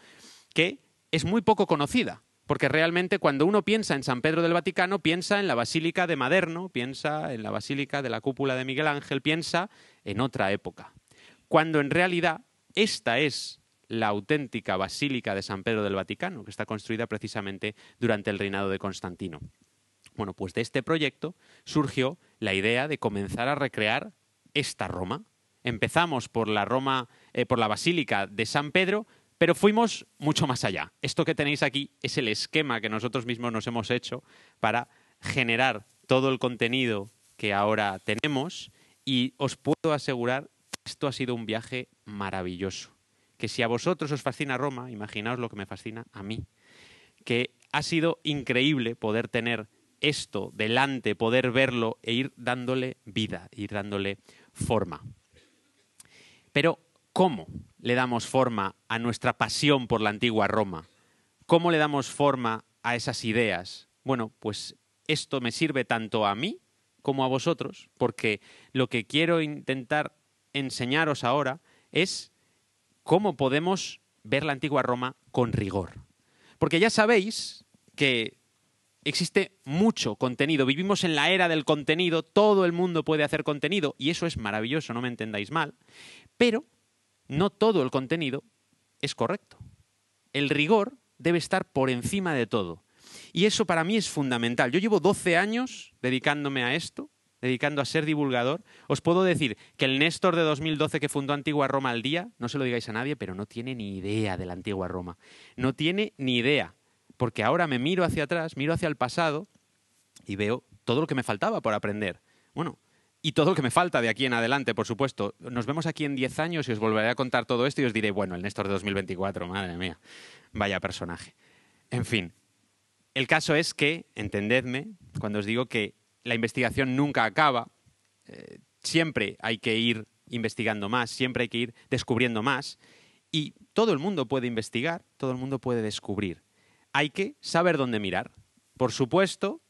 que es muy poco conocida, porque realmente cuando uno piensa en San Pedro del Vaticano, piensa en la Basílica de Maderno, piensa en la Basílica de la Cúpula de Miguel Ángel, piensa en otra época, cuando en realidad esta es la auténtica Basílica de San Pedro del Vaticano, que está construida precisamente durante el reinado de Constantino. Bueno, pues de este proyecto surgió la idea de comenzar a recrear esta Roma, Empezamos por la Roma, eh, por la Basílica de San Pedro, pero fuimos mucho más allá. Esto que tenéis aquí es el esquema que nosotros mismos nos hemos hecho para generar todo el contenido que ahora tenemos y os puedo asegurar que esto ha sido un viaje maravilloso. Que si a vosotros os fascina Roma, imaginaos lo que me fascina a mí. Que ha sido increíble poder tener esto delante, poder verlo e ir dándole vida, ir dándole forma. Pero, ¿cómo le damos forma a nuestra pasión por la antigua Roma? ¿Cómo le damos forma a esas ideas? Bueno, pues esto me sirve tanto a mí como a vosotros, porque lo que quiero intentar enseñaros ahora es cómo podemos ver la antigua Roma con rigor. Porque ya sabéis que existe mucho contenido, vivimos en la era del contenido, todo el mundo puede hacer contenido y eso es maravilloso, no me entendáis mal, pero ¿Mm? no todo el contenido es correcto. El rigor debe estar por encima de todo. Y eso para mí es fundamental. Yo llevo 12 años dedicándome a esto, dedicando a ser divulgador. Os puedo decir que el Néstor de 2012 que fundó Antigua Roma al día, no se lo digáis a nadie, pero no tiene ni idea de la Antigua Roma. No tiene ni idea. Porque ahora me miro hacia atrás, miro hacia el pasado y veo todo lo que me faltaba por aprender. Bueno, y todo lo que me falta de aquí en adelante, por supuesto. Nos vemos aquí en 10 años y os volveré a contar todo esto y os diré, bueno, el Néstor de 2024, madre mía, vaya personaje. En fin, el caso es que, entendedme, cuando os digo que la investigación nunca acaba, eh, siempre hay que ir investigando más, siempre hay que ir descubriendo más y todo el mundo puede investigar, todo el mundo puede descubrir. Hay que saber dónde mirar. Por supuesto,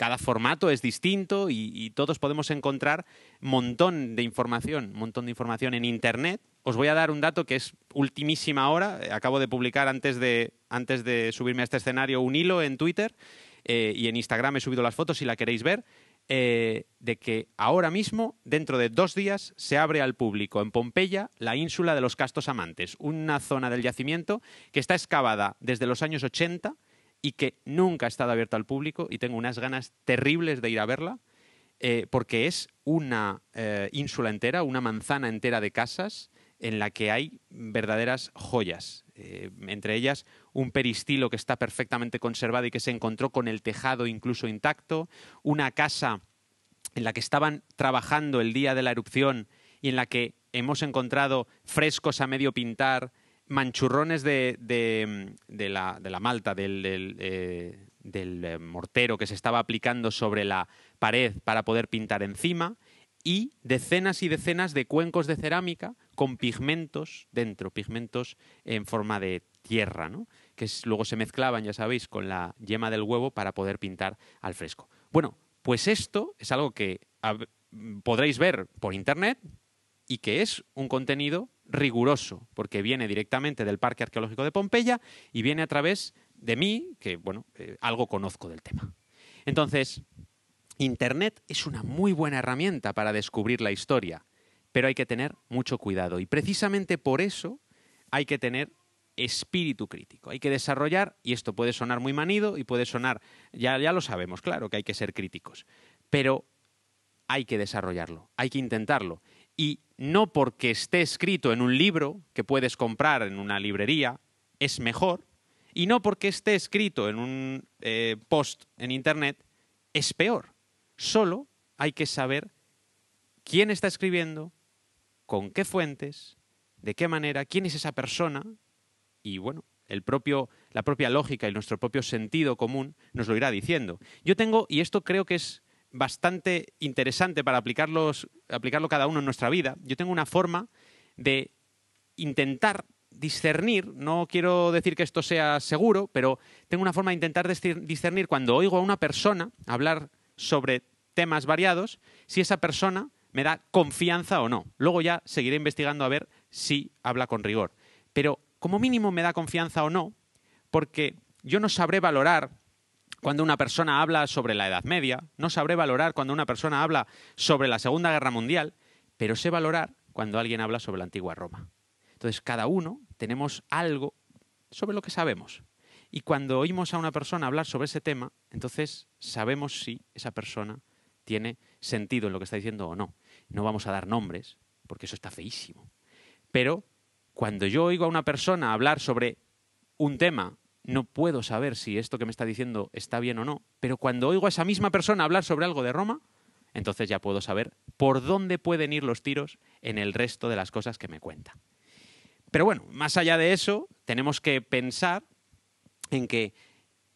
cada formato es distinto y, todos podemos encontrar montón de información, montón de información en Internet. Os voy a dar un dato que es ultimísima hora. Eh, acabo de publicar antes de, subirme a este escenario un hilo en Twitter eh, y en Instagram he subido las fotos si la queréis ver. Eh, de que ahora mismo, dentro de dos días, se abre al público en Pompeya la ínsula de los castos amantes, una zona del yacimiento que está excavada desde los años 80 y que nunca ha estado abierta al público y tengo unas ganas terribles de ir a verla. Eh, porque es una eh, ínsula entera, una manzana entera de casas en la que hay verdaderas joyas. Eh, entre ellas, un peristilo que está perfectamente conservado y que se encontró con el tejado incluso intacto, una casa en la que estaban trabajando el día de la erupción y en la que hemos encontrado frescos a medio pintar, manchurrones de, mm, de, la, de la, malta, del, eh, eh, mortero que se estaba aplicando sobre la pared para poder pintar encima y decenas y decenas de cuencos de cerámica con pigmentos dentro, pigmentos en forma de tierra, que luego se mezclaban, ya sabéis, con la yema del huevo para poder pintar al fresco. Bueno, pues esto es algo que podréis ver por internet y que es un contenido riguroso, porque viene directamente del Parque Arqueológico de Pompeya y viene a través de mí, que bueno, eh, algo conozco del tema. Entonces, Internet es una muy buena herramienta para descubrir la historia, pero hay que tener mucho cuidado y precisamente por eso hay que tener espíritu crítico. Hay que desarrollar, y esto puede sonar muy manido y puede sonar, ya, ya lo sabemos, claro que hay que ser críticos, pero hay que desarrollarlo, hay que intentarlo. Y no porque esté escrito en un libro que puedes comprar en una librería, es mejor, y no porque esté escrito en un eh, post en Internet, es peor. Solo hay que saber quién está escribiendo, con qué fuentes, de qué manera, quién es esa persona, y bueno, el propio, la propia lógica y nuestro propio sentido común nos lo irá diciendo. Yo tengo, y esto creo que es bastante interesante para aplicarlo cada uno en nuestra vida. Yo tengo una forma de intentar discernir, no quiero decir que esto sea seguro, pero tengo una forma de intentar discernir cuando oigo a una persona hablar sobre temas variados, si esa persona me da confianza o no. Luego ya seguiré investigando a ver si habla con rigor. Pero como mínimo me da confianza o no, porque yo no sabré valorar cuando una persona habla sobre la Edad Media, no sabré valorar cuando una persona habla sobre la Segunda Guerra Mundial, pero sé valorar cuando alguien habla sobre la antigua Roma. Entonces, cada uno tenemos algo sobre lo que sabemos. Y cuando oímos a una persona hablar sobre ese tema, entonces sabemos si esa persona tiene sentido en lo que está diciendo o no. No vamos a dar nombres, porque eso está feísimo. Pero cuando yo oigo a una persona hablar sobre un tema no puedo saber si esto que me está diciendo está bien o no, pero cuando oigo a esa misma persona hablar sobre algo de Roma, entonces ya puedo saber por dónde pueden ir los tiros en el resto de las cosas que me cuenta. Pero bueno, más allá de eso, tenemos que pensar en que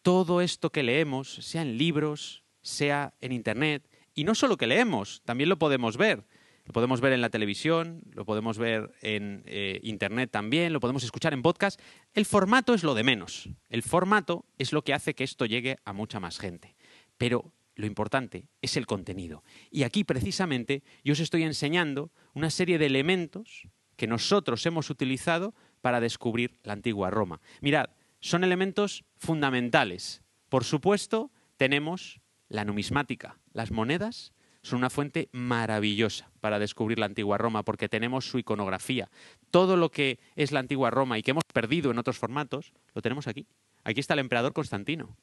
todo esto que leemos, sea en libros, sea en Internet, y no solo que leemos, también lo podemos ver. Lo podemos ver en la televisión, lo podemos ver en eh, Internet también, lo podemos escuchar en podcast. El formato es lo de menos. El formato es lo que hace que esto llegue a mucha más gente. Pero lo importante es el contenido. Y aquí precisamente yo os estoy enseñando una serie de elementos que nosotros hemos utilizado para descubrir la antigua Roma. Mirad, son elementos fundamentales. Por supuesto, tenemos la numismática, las monedas son una fuente maravillosa para descubrir la antigua Roma, porque tenemos su iconografía. Todo lo que es la antigua Roma y que hemos perdido en otros formatos, lo tenemos aquí. Aquí está el emperador Constantino.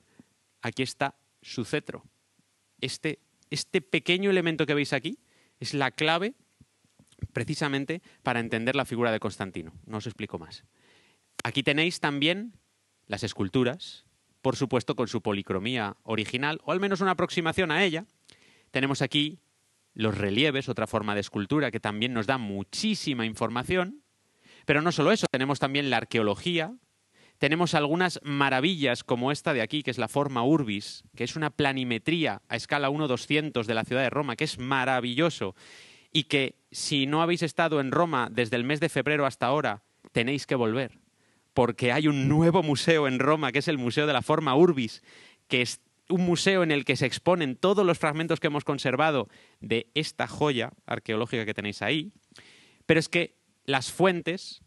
Aquí está su cetro. Este, este pequeño elemento que veis aquí es la clave precisamente para entender la figura de Constantino. No os explico más. Aquí tenéis también las esculturas, por supuesto con su policromía original, o al menos una aproximación a ella, tenemos aquí los relieves, otra forma de escultura que también nos da muchísima información, pero no solo eso, tenemos también la arqueología, tenemos algunas maravillas como esta de aquí, que es la forma urbis, que es una planimetría a escala 1-200 de la ciudad de Roma, que es maravilloso y que si no habéis estado en Roma desde el mes de febrero hasta ahora, tenéis que volver, porque hay un nuevo museo en Roma, que es el Museo de la Forma Urbis, que es un museo en el que se exponen todos los fragmentos que hemos conservado de esta joya arqueológica que tenéis ahí. Pero es que las fuentes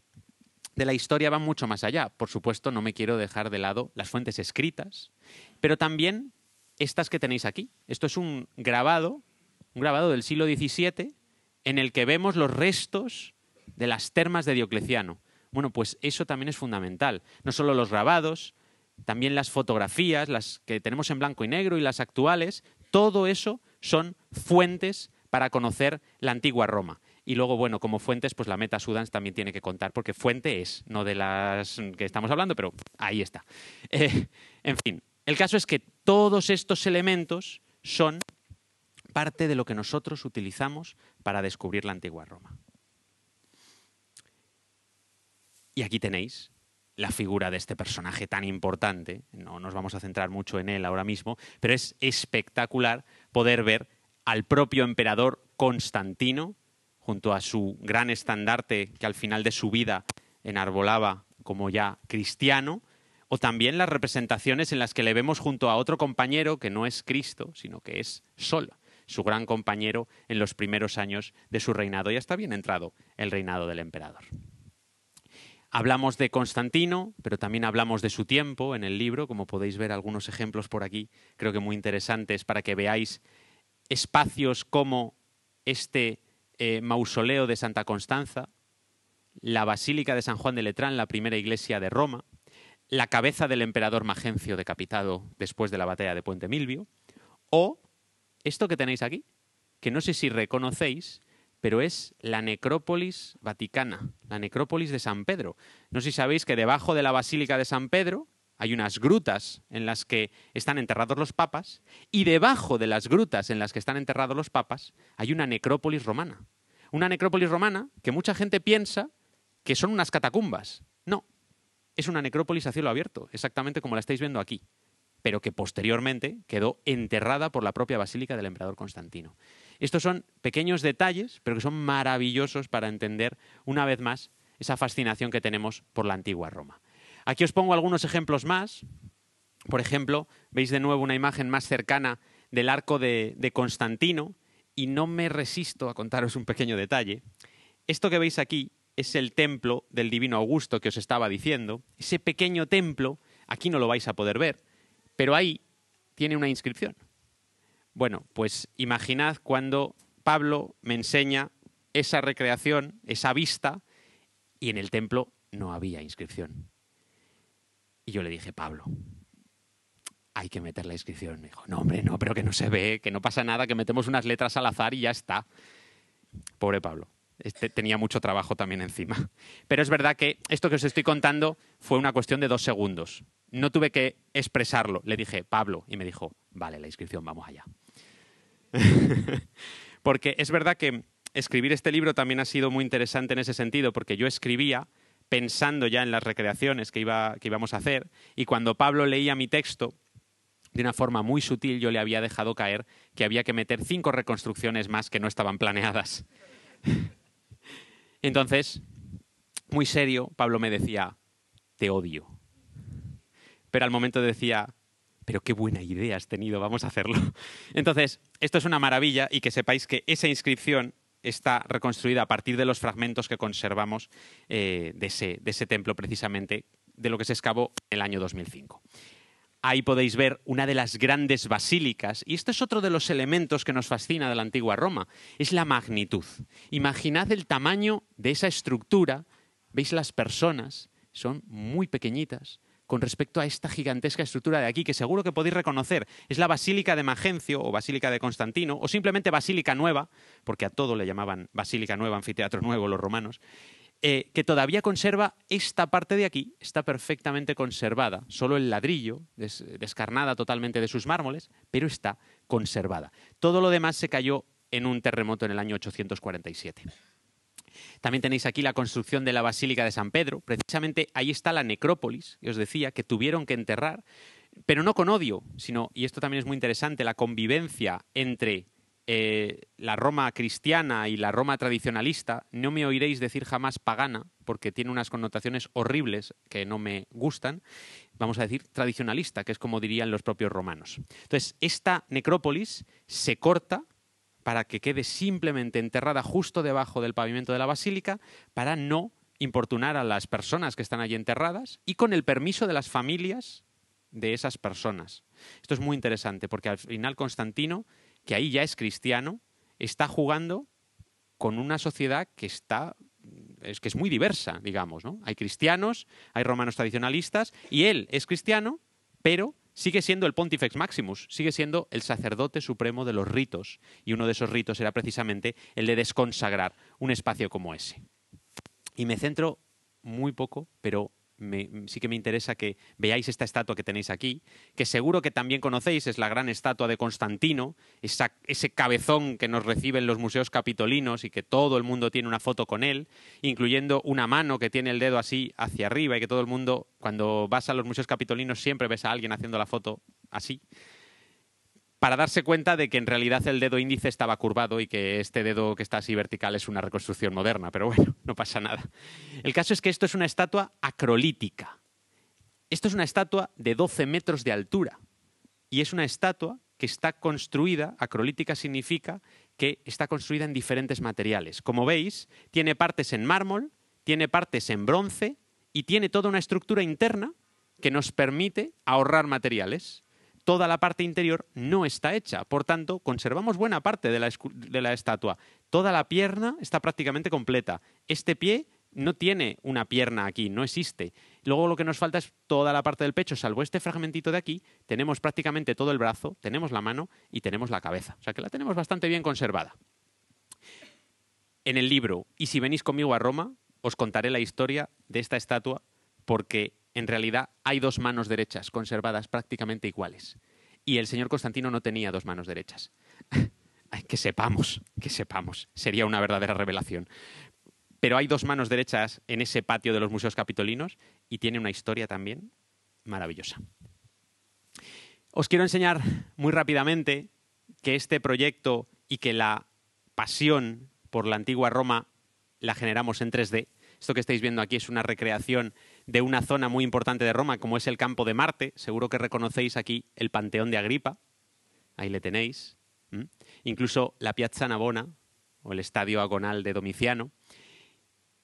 de la historia van mucho más allá. Por supuesto, no me quiero dejar de lado las fuentes escritas, pero también estas que tenéis aquí. Esto es un grabado, un grabado del siglo XVII, en el que vemos los restos de las termas de Diocleciano. Bueno, pues eso también es fundamental. No solo los grabados, también las fotografías, las que tenemos en blanco y negro y las actuales, todo eso son fuentes para conocer la antigua Roma. Y luego, bueno, como fuentes, pues la meta Sudans también tiene que contar, porque fuente es, no de las que estamos hablando, pero ahí está. Eh, en fin, el caso es que todos estos elementos son parte de lo que nosotros utilizamos para descubrir la antigua Roma. Y aquí tenéis la figura de este personaje tan importante. No nos vamos a centrar mucho en él ahora mismo, pero es espectacular poder ver al propio emperador Constantino junto a su gran estandarte que al final de su vida enarbolaba como ya cristiano, o también las representaciones en las que le vemos junto a otro compañero que no es Cristo, sino que es Sol, su gran compañero en los primeros años de su reinado Ya está bien entrado el reinado del emperador. Hablamos de Constantino, pero también hablamos de su tiempo en el libro, como podéis ver algunos ejemplos por aquí, creo que muy interesantes para que veáis espacios como este eh, mausoleo de Santa Constanza, la Basílica de San Juan de Letrán, la primera iglesia de Roma, la cabeza del emperador Magencio decapitado después de la batalla de Puente Milvio, o esto que tenéis aquí, que no sé si reconocéis, pero es la necrópolis vaticana, la necrópolis de San Pedro. No sé si sabéis que debajo de la Basílica de San Pedro hay unas grutas en las que están enterrados los papas y debajo de las grutas en las que están enterrados los papas hay una necrópolis romana. Una necrópolis romana que mucha gente piensa que son unas catacumbas. No, es una necrópolis a cielo abierto, exactamente como la estáis viendo aquí, pero que posteriormente quedó enterrada por la propia basílica del emperador Constantino. Estos son pequeños detalles, pero que son maravillosos para entender, una vez más, esa fascinación que tenemos por la antigua Roma. Aquí os pongo algunos ejemplos más. Por ejemplo, veis de nuevo una imagen más cercana del arco de, Constantino y no me resisto a contaros un pequeño detalle. Esto que veis aquí es el templo del divino Augusto que os estaba diciendo. Ese pequeño templo, aquí no lo vais a poder ver, pero ahí tiene una inscripción. Bueno, pues imaginad cuando Pablo me enseña esa recreación, esa vista, y en el templo no había inscripción. Y yo le dije, Pablo, hay que meter la inscripción. Me dijo, no, hombre, no, pero que no se ve, que no pasa nada, que metemos unas letras al azar y ya está. Pobre Pablo. Este tenía mucho trabajo también encima. Pero es verdad que esto que os estoy contando fue una cuestión de dos segundos. No tuve que expresarlo. Le dije, Pablo, y me dijo, vale, la inscripción, vamos allá. porque es verdad que escribir este libro también ha sido muy interesante en ese sentido, porque yo escribía pensando ya en las recreaciones que, iba, íbamos a hacer, y cuando Pablo leía mi texto, de una forma muy sutil yo le había dejado caer que había que meter cinco reconstrucciones más que no estaban planeadas. Entonces, muy serio, Pablo me decía, te odio. Pero al momento decía, pero qué buena idea has tenido, vamos a hacerlo. Entonces, esto es una maravilla y que sepáis que esa inscripción está reconstruida a partir de los fragmentos que conservamos eh, de, ese, templo precisamente, de lo que se excavó en el año 2005. Ahí podéis ver una de las grandes basílicas, y esto es otro de los elementos que nos fascina de la antigua Roma, es la magnitud. Imaginad el tamaño de esa estructura, veis las personas, son muy pequeñitas, con respecto a esta gigantesca estructura de aquí, que seguro que podéis reconocer. Es la Basílica de Magencio o Basílica de Constantino, o simplemente Basílica Nueva, porque a todo le llamaban Basílica Nueva, Anfiteatro Nuevo los romanos, eh, que todavía conserva esta parte de aquí, está perfectamente conservada, solo el ladrillo, descarnada totalmente de sus mármoles, pero está conservada. Todo lo demás se cayó en un terremoto en el año 847. También tenéis aquí la construcción de la Basílica de San Pedro. Precisamente ahí está la necrópolis, que os decía, que tuvieron que enterrar, pero no con odio, sino, y esto también es muy interesante, la convivencia entre eh, la Roma cristiana y la Roma tradicionalista, no me oiréis decir jamás pagana, porque tiene unas connotaciones horribles que no me gustan, vamos a decir tradicionalista, que es como dirían los propios romanos. Entonces, esta necrópolis se corta para que quede simplemente enterrada justo debajo del pavimento de la basílica para no importunar a las personas que están allí enterradas y con el permiso de las familias de esas personas. Esto es muy interesante porque al final Constantino, que ahí ya es cristiano, está jugando con una sociedad que está es que es muy diversa, digamos, ¿no? Hay cristianos, hay romanos tradicionalistas y él es cristiano, pero sigue siendo el Pontifex Maximus, sigue siendo el sacerdote supremo de los ritos, y uno de esos ritos era precisamente el de desconsagrar un espacio como ese. Y me centro muy poco, pero sí que me interesa que veáis esta estatua que tenéis aquí, que seguro que también conocéis, es la gran estatua de Constantino, ese cabezón que nos reciben los museos capitolinos y que todo el mundo tiene una foto con él, incluyendo una mano que tiene el dedo así hacia arriba y que todo el mundo, cuando vas a los museos capitolinos, siempre ves a alguien haciendo la foto así para darse cuenta de que en realidad el dedo índice estaba curvado y que este dedo que está así vertical es una reconstrucción moderna, pero bueno, no pasa nada. El caso es que esto es una estatua acrolítica. Esto es una estatua de 12 metros de altura y es una estatua que está construida, acrolítica significa que está construida en diferentes materiales. Como veis, tiene partes en mármol, tiene partes en bronce y tiene toda una estructura interna que nos permite ahorrar materiales toda la parte interior no está hecha. Por tanto, conservamos buena parte de la, estatua. Toda la pierna está prácticamente completa. Este pie no tiene una pierna aquí, no existe. Luego lo que nos falta es toda la parte del pecho, salvo este fragmentito de aquí, tenemos prácticamente todo el brazo, tenemos la mano y tenemos la cabeza. O sea que la tenemos bastante bien conservada. En el libro, y si venís conmigo a Roma, os contaré la historia de esta estatua, porque en realidad hay dos manos derechas conservadas prácticamente iguales. Y el señor Constantino no tenía dos manos derechas. que sepamos, que sepamos. Sería una verdadera revelación. Pero hay dos manos derechas en ese patio de los museos capitolinos y tiene una historia también maravillosa. Os quiero enseñar muy rápidamente que este proyecto y que la pasión por la antigua Roma la generamos en 3D. Esto que estáis viendo aquí es una recreación de una zona muy importante de Roma, como es el campo de Marte. Seguro que reconocéis aquí el Panteón de Agripa. Ahí le tenéis. Incluso la Piazza Navona o el Estadio Agonal de Domiciano.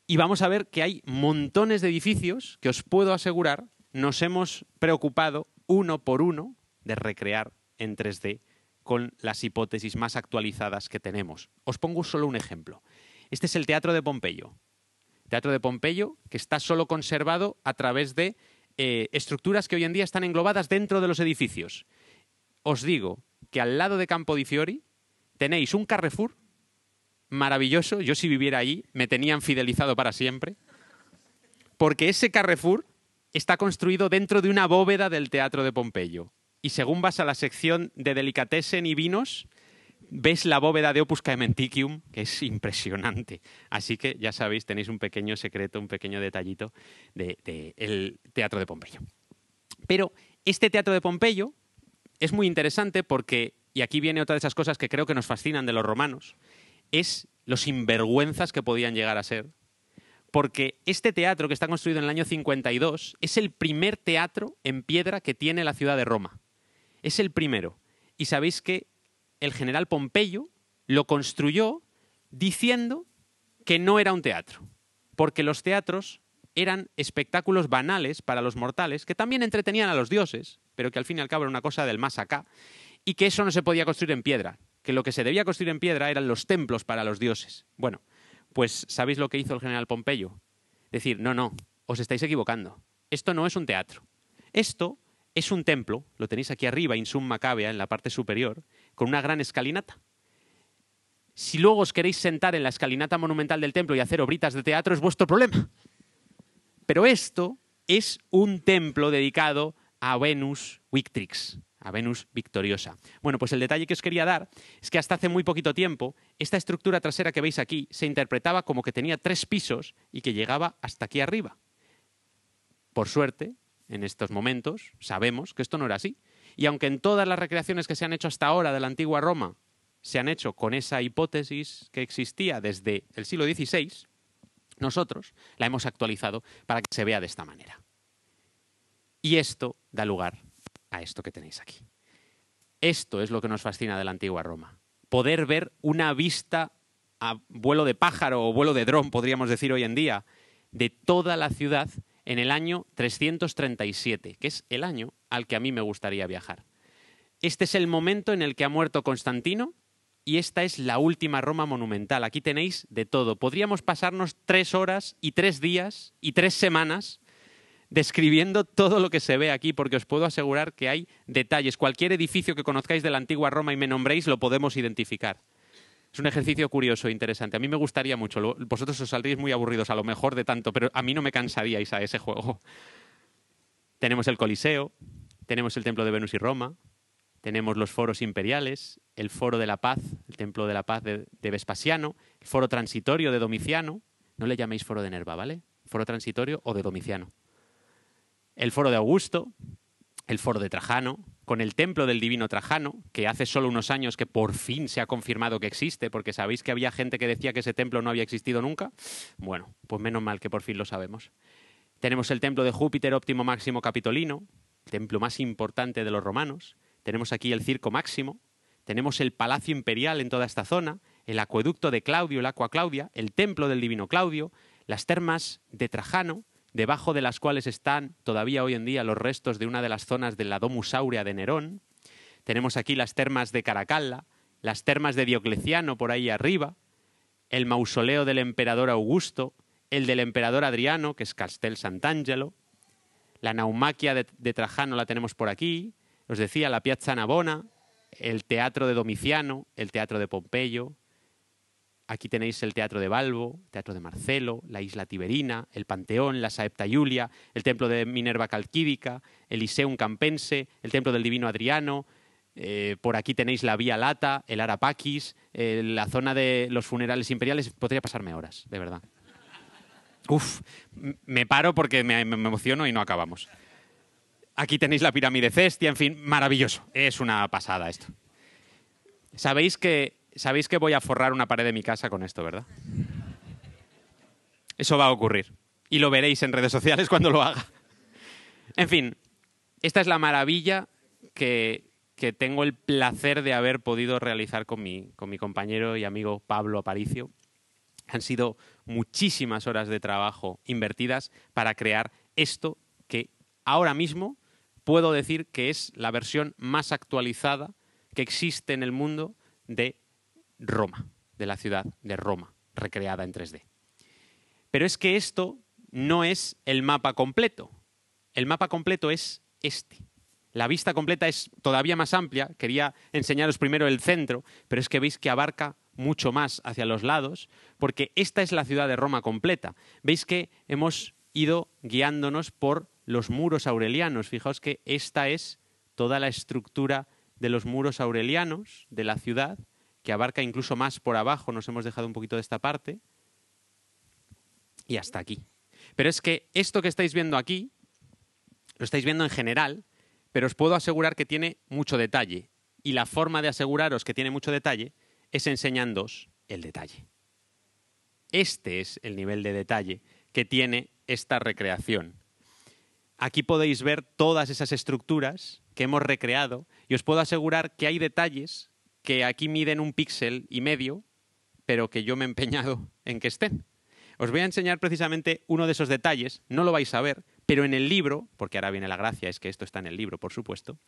Y vamos a ver que hay montones de edificios que os puedo asegurar nos hemos preocupado uno por uno de recrear en 3D con las hipótesis más actualizadas que tenemos. Os pongo solo un ejemplo. Este es el Teatro de Pompeyo. Teatro de Pompeyo, que está solo conservado a través de eh, estructuras que hoy en día están englobadas dentro de los edificios. Os digo que al lado de Campo di Fiori tenéis un Carrefour maravilloso. Yo si viviera allí me tenían fidelizado para siempre. Porque ese Carrefour está construido dentro de una bóveda del Teatro de Pompeyo. Y según vas a la sección de delicatessen y vinos, ves la bóveda de Opus Caementicium, que es impresionante. Así que ya sabéis, tenéis un pequeño secreto, un pequeño detallito del de, Teatro de Pompeyo. Pero este Teatro de Pompeyo es muy interesante porque, y aquí viene otra de esas cosas que creo que nos fascinan de los romanos, es los sinvergüenzas que podían llegar a ser. Porque este teatro que está construido en el año 52 es el primer teatro en piedra que tiene la ciudad de Roma. Es el primero. Y sabéis que el general Pompeyo lo construyó diciendo que no era un teatro, porque los teatros eran espectáculos banales para los mortales, que también entretenían a los dioses, pero que al fin y al cabo era una cosa del más acá, y que eso no se podía construir en piedra, que lo que se debía construir en piedra eran los templos para los dioses. Bueno, pues ¿sabéis lo que hizo el general Pompeyo? Decir, no, no, os estáis equivocando, esto no es un teatro, esto es un templo, lo tenéis aquí arriba, in summa cavea, en la parte superior, con una gran escalinata. Si luego os queréis sentar en la escalinata monumental del templo y hacer obritas de teatro, es vuestro problema. Pero esto es un templo dedicado a Venus Victrix, a Venus victoriosa. Bueno, pues el detalle que os quería dar es que hasta hace muy poquito tiempo esta estructura trasera que veis aquí se interpretaba como que tenía tres pisos y que llegaba hasta aquí arriba. Por suerte, en estos momentos sabemos que esto no era así. Y aunque en todas las recreaciones que se han hecho hasta ahora de la antigua Roma se han hecho con esa hipótesis que existía desde el siglo XVI, nosotros la hemos actualizado para que se vea de esta manera. Y esto da lugar a esto que tenéis aquí. Esto es lo que nos fascina de la antigua Roma. Poder ver una vista a vuelo de pájaro o vuelo de dron, podríamos decir hoy en día, de toda la ciudad en el año 337, que es el año al que a mí me gustaría viajar. Este es el momento en el que ha muerto Constantino y esta es la última Roma monumental. Aquí tenéis de todo. Podríamos pasarnos tres horas y tres días y tres semanas describiendo todo lo que se ve aquí, porque os puedo asegurar que hay detalles. Cualquier edificio que conozcáis de la antigua Roma y me nombréis lo podemos identificar es un ejercicio curioso e interesante. A mí me gustaría mucho. vosotros os saldríais muy aburridos a lo mejor de tanto, pero a mí no me cansaríais a ese juego. Tenemos el Coliseo, tenemos el Templo de Venus y Roma, tenemos los foros imperiales, el Foro de la Paz, el Templo de la Paz de, de Vespasiano, el Foro Transitorio de Domiciano. No le llaméis Foro de Nerva, ¿vale? Foro Transitorio o de Domiciano. El Foro de Augusto, el Foro de Trajano, con el templo del divino Trajano, que hace solo unos años que por fin se ha confirmado que existe, porque sabéis que había gente que decía que ese templo no había existido nunca. Bueno, pues menos mal que por fin lo sabemos. Tenemos el templo de Júpiter óptimo máximo capitolino, el templo más importante de los romanos. Tenemos aquí el circo máximo. Tenemos el palacio imperial en toda esta zona, el acueducto de Claudio, el Aqua Claudia, el templo del divino Claudio, las termas de Trajano, debajo de las cuales están todavía hoy en día los restos de una de las zonas de la Domus Aurea de Nerón. Tenemos aquí las termas de Caracalla, las termas de Diocleciano por ahí arriba, el mausoleo del emperador Augusto, el del emperador Adriano, que es Castel Sant'Angelo, la naumaquia de, Trajano la tenemos por aquí, os decía, la Piazza Navona, el teatro de Domiciano, el teatro de Pompeyo, Aquí tenéis el Teatro de Balbo, el Teatro de Marcelo, la Isla Tiberina, el Panteón, la Saepta Julia, el Templo de Minerva Calquídica, el Iseum Campense, el Templo del Divino Adriano. Eh, por aquí tenéis la Vía Lata, el Arapaquis, eh, la zona de los funerales imperiales. Podría pasarme horas, de verdad. Uf, me paro porque me, me emociono y no acabamos. Aquí tenéis la pirámide Cestia, en fin, maravilloso. Es una pasada esto. Sabéis que Sabéis que voy a forrar una pared de mi casa con esto, ¿verdad? Eso va a ocurrir. Y lo veréis en redes sociales cuando lo haga. En fin, esta es la maravilla que, tengo el placer de haber podido realizar con mi, con mi compañero y amigo Pablo Aparicio. Han sido muchísimas horas de trabajo invertidas para crear esto que ahora mismo puedo decir que es la versión más actualizada que existe en el mundo de Roma, de la ciudad de Roma, recreada en 3D. Pero es que esto no es el mapa completo. El mapa completo es este. La vista completa es todavía más amplia. Quería enseñaros primero el centro, pero es que veis que abarca mucho más hacia los lados, porque esta es la ciudad de Roma completa. Veis que hemos ido guiándonos por los muros aurelianos. Fijaos que esta es toda la estructura de los muros aurelianos de la ciudad que abarca incluso más por abajo, nos hemos dejado un poquito de esta parte, y hasta aquí. Pero es que esto que estáis viendo aquí, lo estáis viendo en general, pero os puedo asegurar que tiene mucho detalle. Y la forma de aseguraros que tiene mucho detalle es enseñándoos el detalle. Este es el nivel de detalle que tiene esta recreación. Aquí podéis ver todas esas estructuras que hemos recreado y os puedo asegurar que hay detalles que aquí miden un píxel y medio, pero que yo me he empeñado en que estén. Os voy a enseñar precisamente uno de esos detalles, no lo vais a ver, pero en el libro, porque ahora viene la gracia, es que esto está en el libro, por supuesto,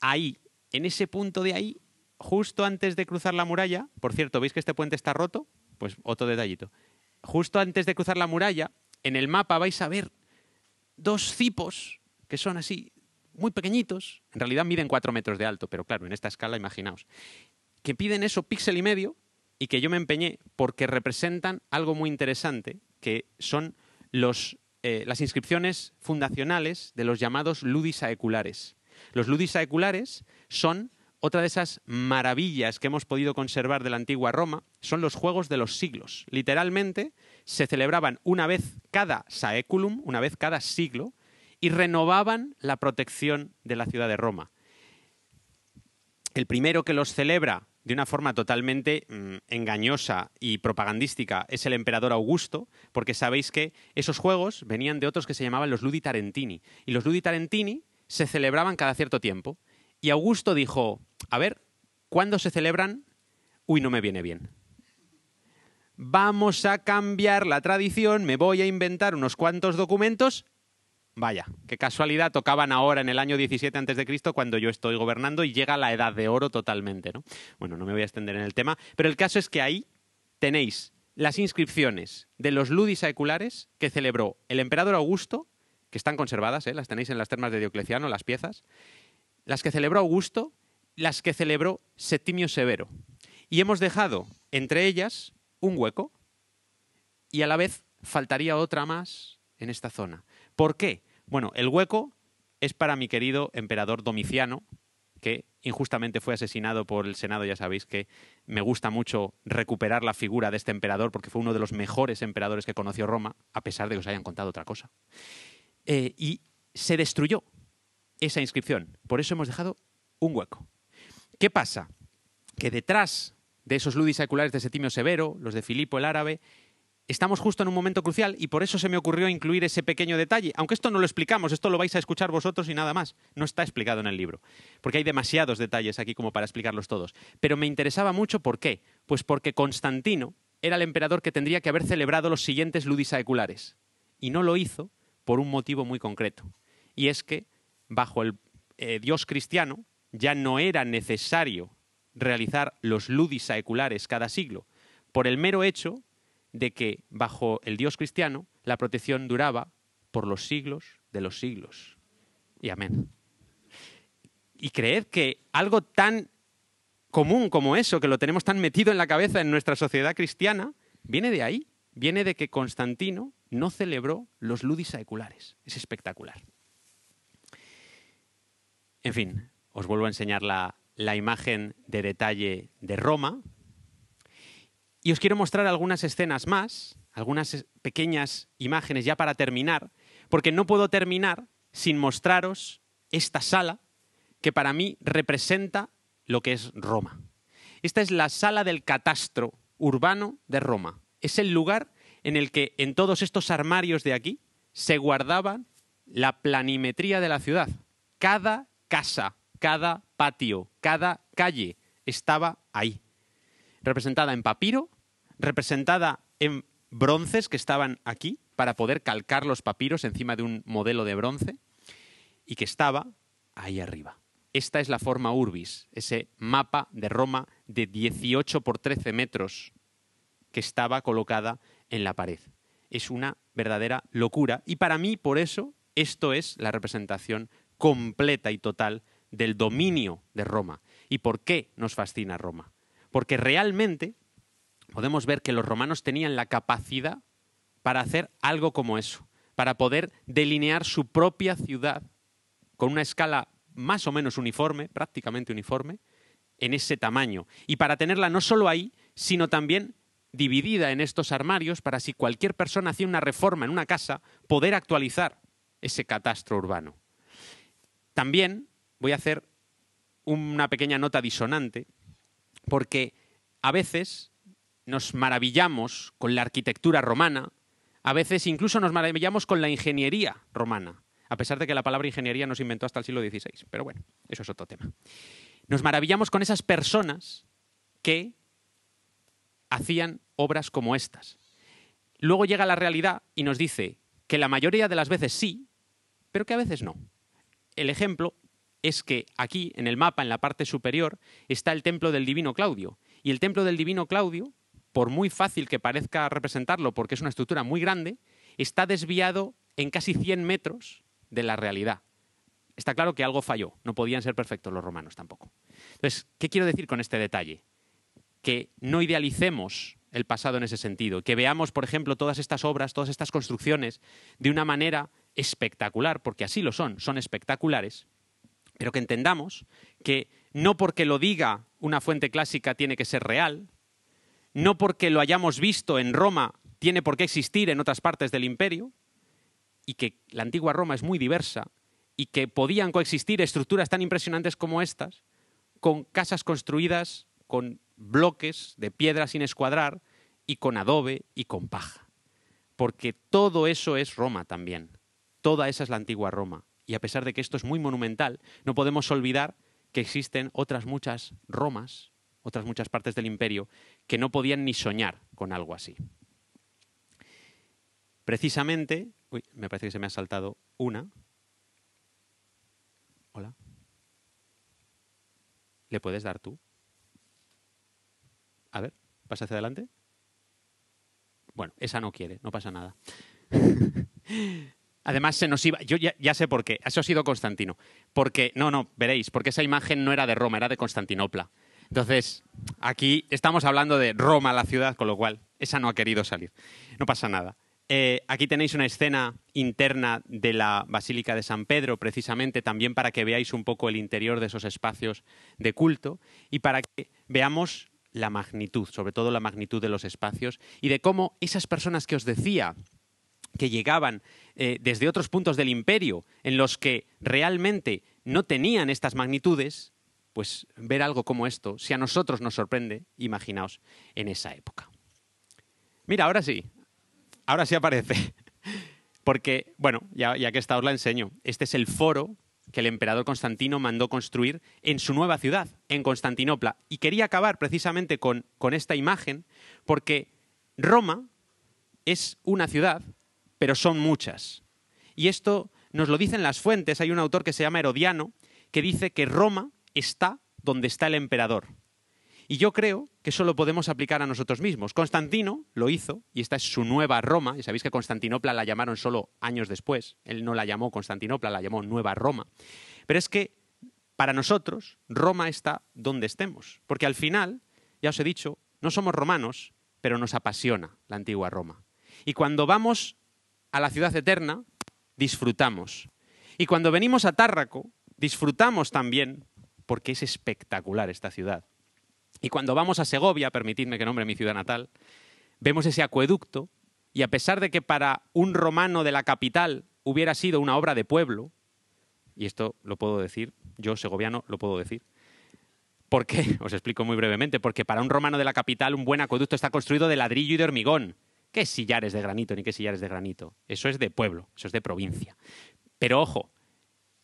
ahí, en ese punto de ahí, justo antes de cruzar la muralla, por cierto, ¿veis que este puente está roto? Pues otro detallito. Justo antes de cruzar la muralla, en el mapa vais a ver dos cipos que son así muy pequeñitos, en realidad miden cuatro metros de alto, pero claro, en esta escala, imaginaos, que piden eso píxel y medio y que yo me empeñé porque representan algo muy interesante, que son los, eh, las inscripciones fundacionales de los llamados ludis saeculares. Los ludis aeculares son otra de esas maravillas que hemos podido conservar de la antigua Roma, son los juegos de los siglos. Literalmente se celebraban una vez cada saeculum, una vez cada siglo, y renovaban la protección de la ciudad de Roma. El primero que los celebra de una forma totalmente mm, engañosa y propagandística es el emperador Augusto, porque sabéis que esos juegos venían de otros que se llamaban los Ludi Tarentini, y los Ludi Tarentini se celebraban cada cierto tiempo. Y Augusto dijo, a ver, ¿cuándo se celebran? Uy, no me viene bien. Vamos a cambiar la tradición, me voy a inventar unos cuantos documentos Vaya, qué casualidad, tocaban ahora en el año 17 a.C. cuando yo estoy gobernando y llega la edad de oro totalmente, ¿no? Bueno, no me voy a extender en el tema, pero el caso es que ahí tenéis las inscripciones de los ludis aeculares que celebró el emperador Augusto, que están conservadas, ¿eh? las tenéis en las termas de Diocleciano, las piezas, las que celebró Augusto, las que celebró Septimio Severo. Y hemos dejado entre ellas un hueco y a la vez faltaría otra más en esta zona. ¿Por qué? Bueno, el hueco es para mi querido emperador Domiciano, que injustamente fue asesinado por el Senado. Ya sabéis que me gusta mucho recuperar la figura de este emperador porque fue uno de los mejores emperadores que conoció Roma, a pesar de que os hayan contado otra cosa. Eh, y se destruyó esa inscripción. Por eso hemos dejado un hueco. ¿Qué pasa? Que detrás de esos ludis seculares de Setimio Severo, los de Filipo el árabe, estamos justo en un momento crucial y por eso se me ocurrió incluir ese pequeño detalle. Aunque esto no lo explicamos, esto lo vais a escuchar vosotros y nada más. No está explicado en el libro, porque hay demasiados detalles aquí como para explicarlos todos. Pero me interesaba mucho por qué. Pues porque Constantino era el emperador que tendría que haber celebrado los siguientes saeculares. Y no lo hizo por un motivo muy concreto. Y es que, bajo el eh, dios cristiano, ya no era necesario realizar los saeculares cada siglo, por el mero hecho de que bajo el Dios cristiano la protección duraba por los siglos de los siglos. Y amén. Y creed que algo tan común como eso, que lo tenemos tan metido en la cabeza en nuestra sociedad cristiana, viene de ahí, viene de que Constantino no celebró los ludis seculares Es espectacular. En fin, os vuelvo a enseñar la imagen de detalle de Roma, y os quiero mostrar algunas escenas más, algunas pequeñas imágenes ya para terminar, porque no puedo terminar sin mostraros esta sala que para mí representa lo que es Roma. Esta es la sala del catastro urbano de Roma. Es el lugar en el que en todos estos armarios de aquí se guardaba la planimetría de la ciudad. Cada casa, cada patio, cada calle estaba ahí representada en papiro, representada en bronces que estaban aquí para poder calcar los papiros encima de un modelo de bronce y que estaba ahí arriba. Esta es la forma Urbis, ese mapa de Roma de 18 por 13 metros que estaba colocada en la pared. Es una verdadera locura y para mí, por eso, esto es la representación completa y total del dominio de Roma y por qué nos fascina Roma. Porque realmente podemos ver que los romanos tenían la capacidad para hacer algo como eso, para poder delinear su propia ciudad con una escala más o menos uniforme, prácticamente uniforme, en ese tamaño. Y para tenerla no solo ahí, sino también dividida en estos armarios para si cualquier persona hacía una reforma en una casa, poder actualizar ese catastro urbano. También voy a hacer una pequeña nota disonante porque a veces nos maravillamos con la arquitectura romana, a veces incluso nos maravillamos con la ingeniería romana, a pesar de que la palabra ingeniería nos inventó hasta el siglo XVI, pero bueno, eso es otro tema. Nos maravillamos con esas personas que hacían obras como estas. Luego llega la realidad y nos dice que la mayoría de las veces sí, pero que a veces no. El ejemplo es que aquí, en el mapa, en la parte superior, está el templo del divino Claudio. Y el templo del divino Claudio, por muy fácil que parezca representarlo, porque es una estructura muy grande, está desviado en casi 100 metros de la realidad. Está claro que algo falló, no podían ser perfectos los romanos tampoco. Entonces, ¿qué quiero decir con este detalle? Que no idealicemos el pasado en ese sentido, que veamos, por ejemplo, todas estas obras, todas estas construcciones de una manera espectacular, porque así lo son, son espectaculares, pero que entendamos que no porque lo diga una fuente clásica tiene que ser real, no porque lo hayamos visto en Roma tiene por qué existir en otras partes del imperio, y que la antigua Roma es muy diversa, y que podían coexistir estructuras tan impresionantes como estas, con casas construidas con bloques de piedra sin escuadrar, y con adobe y con paja. Porque todo eso es Roma también. Toda esa es la antigua Roma y a pesar de que esto es muy monumental, no podemos olvidar que existen otras muchas Romas, otras muchas partes del imperio, que no podían ni soñar con algo así. Precisamente, uy, me parece que se me ha saltado una. Hola. ¿Le puedes dar tú? A ver, pasa hacia adelante. Bueno, esa no quiere, no pasa nada. Además, se nos iba. Yo ya, sé por qué. Eso ha sido Constantino. Porque, no, no, veréis, porque esa imagen no era de Roma, era de Constantinopla. Entonces, aquí estamos hablando de Roma, la ciudad, con lo cual esa no ha querido salir. No pasa nada. Eh, aquí tenéis una escena interna de la Basílica de San Pedro, precisamente también para que veáis un poco el interior de esos espacios de culto y para que veamos la magnitud, sobre todo la magnitud de los espacios y de cómo esas personas que os decía que llegaban eh, desde otros puntos del imperio en los que realmente no tenían estas magnitudes, pues ver algo como esto, si a nosotros nos sorprende, imaginaos en esa época. Mira, ahora sí, ahora sí aparece. Porque, bueno, ya, que esta os la enseño, este es el foro que el emperador Constantino mandó construir en su nueva ciudad, en Constantinopla. Y quería acabar precisamente con esta imagen, porque Roma es una ciudad pero son muchas. Y esto nos lo dicen las fuentes. Hay un autor que se llama Herodiano que dice que Roma está donde está el emperador. Y yo creo que eso lo podemos aplicar a nosotros mismos. Constantino lo hizo, y esta es su nueva Roma, y sabéis que Constantinopla la llamaron solo años después, él no la llamó Constantinopla, la llamó Nueva Roma. Pero es que para nosotros Roma está donde estemos, porque al final, ya os he dicho, no somos romanos, pero nos apasiona la antigua Roma. Y cuando vamos a la ciudad eterna, disfrutamos. Y cuando venimos a Tárraco, disfrutamos también, porque es espectacular esta ciudad. Y cuando vamos a Segovia, permitidme que nombre mi ciudad natal, vemos ese acueducto y a pesar de que para un romano de la capital hubiera sido una obra de pueblo, y esto lo puedo decir, yo segoviano lo puedo decir, ¿por qué? Os explico muy brevemente, porque para un romano de la capital un buen acueducto está construido de ladrillo y de hormigón, ¿Qué sillares de granito ni qué sillares de granito? Eso es de pueblo, eso es de provincia. Pero ojo,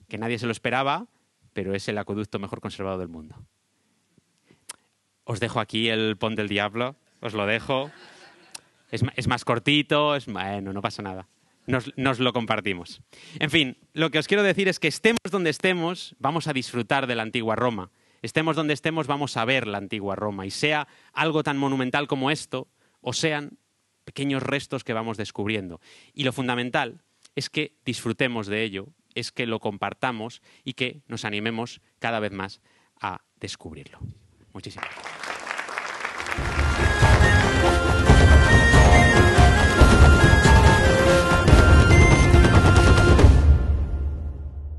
que nadie se lo esperaba, pero es el acueducto mejor conservado del mundo. Os dejo aquí el pon del diablo, os lo dejo. Es, más cortito, es bueno, no pasa nada. nos, lo compartimos. En fin, lo que os quiero decir es que estemos donde estemos, vamos a disfrutar de la antigua Roma. Estemos donde estemos, vamos a ver la antigua Roma. Y sea algo tan monumental como esto, o sean pequeños restos que vamos descubriendo. Y lo fundamental es que disfrutemos de ello, es que lo compartamos y que nos animemos cada vez más a descubrirlo. Muchísimas gracias.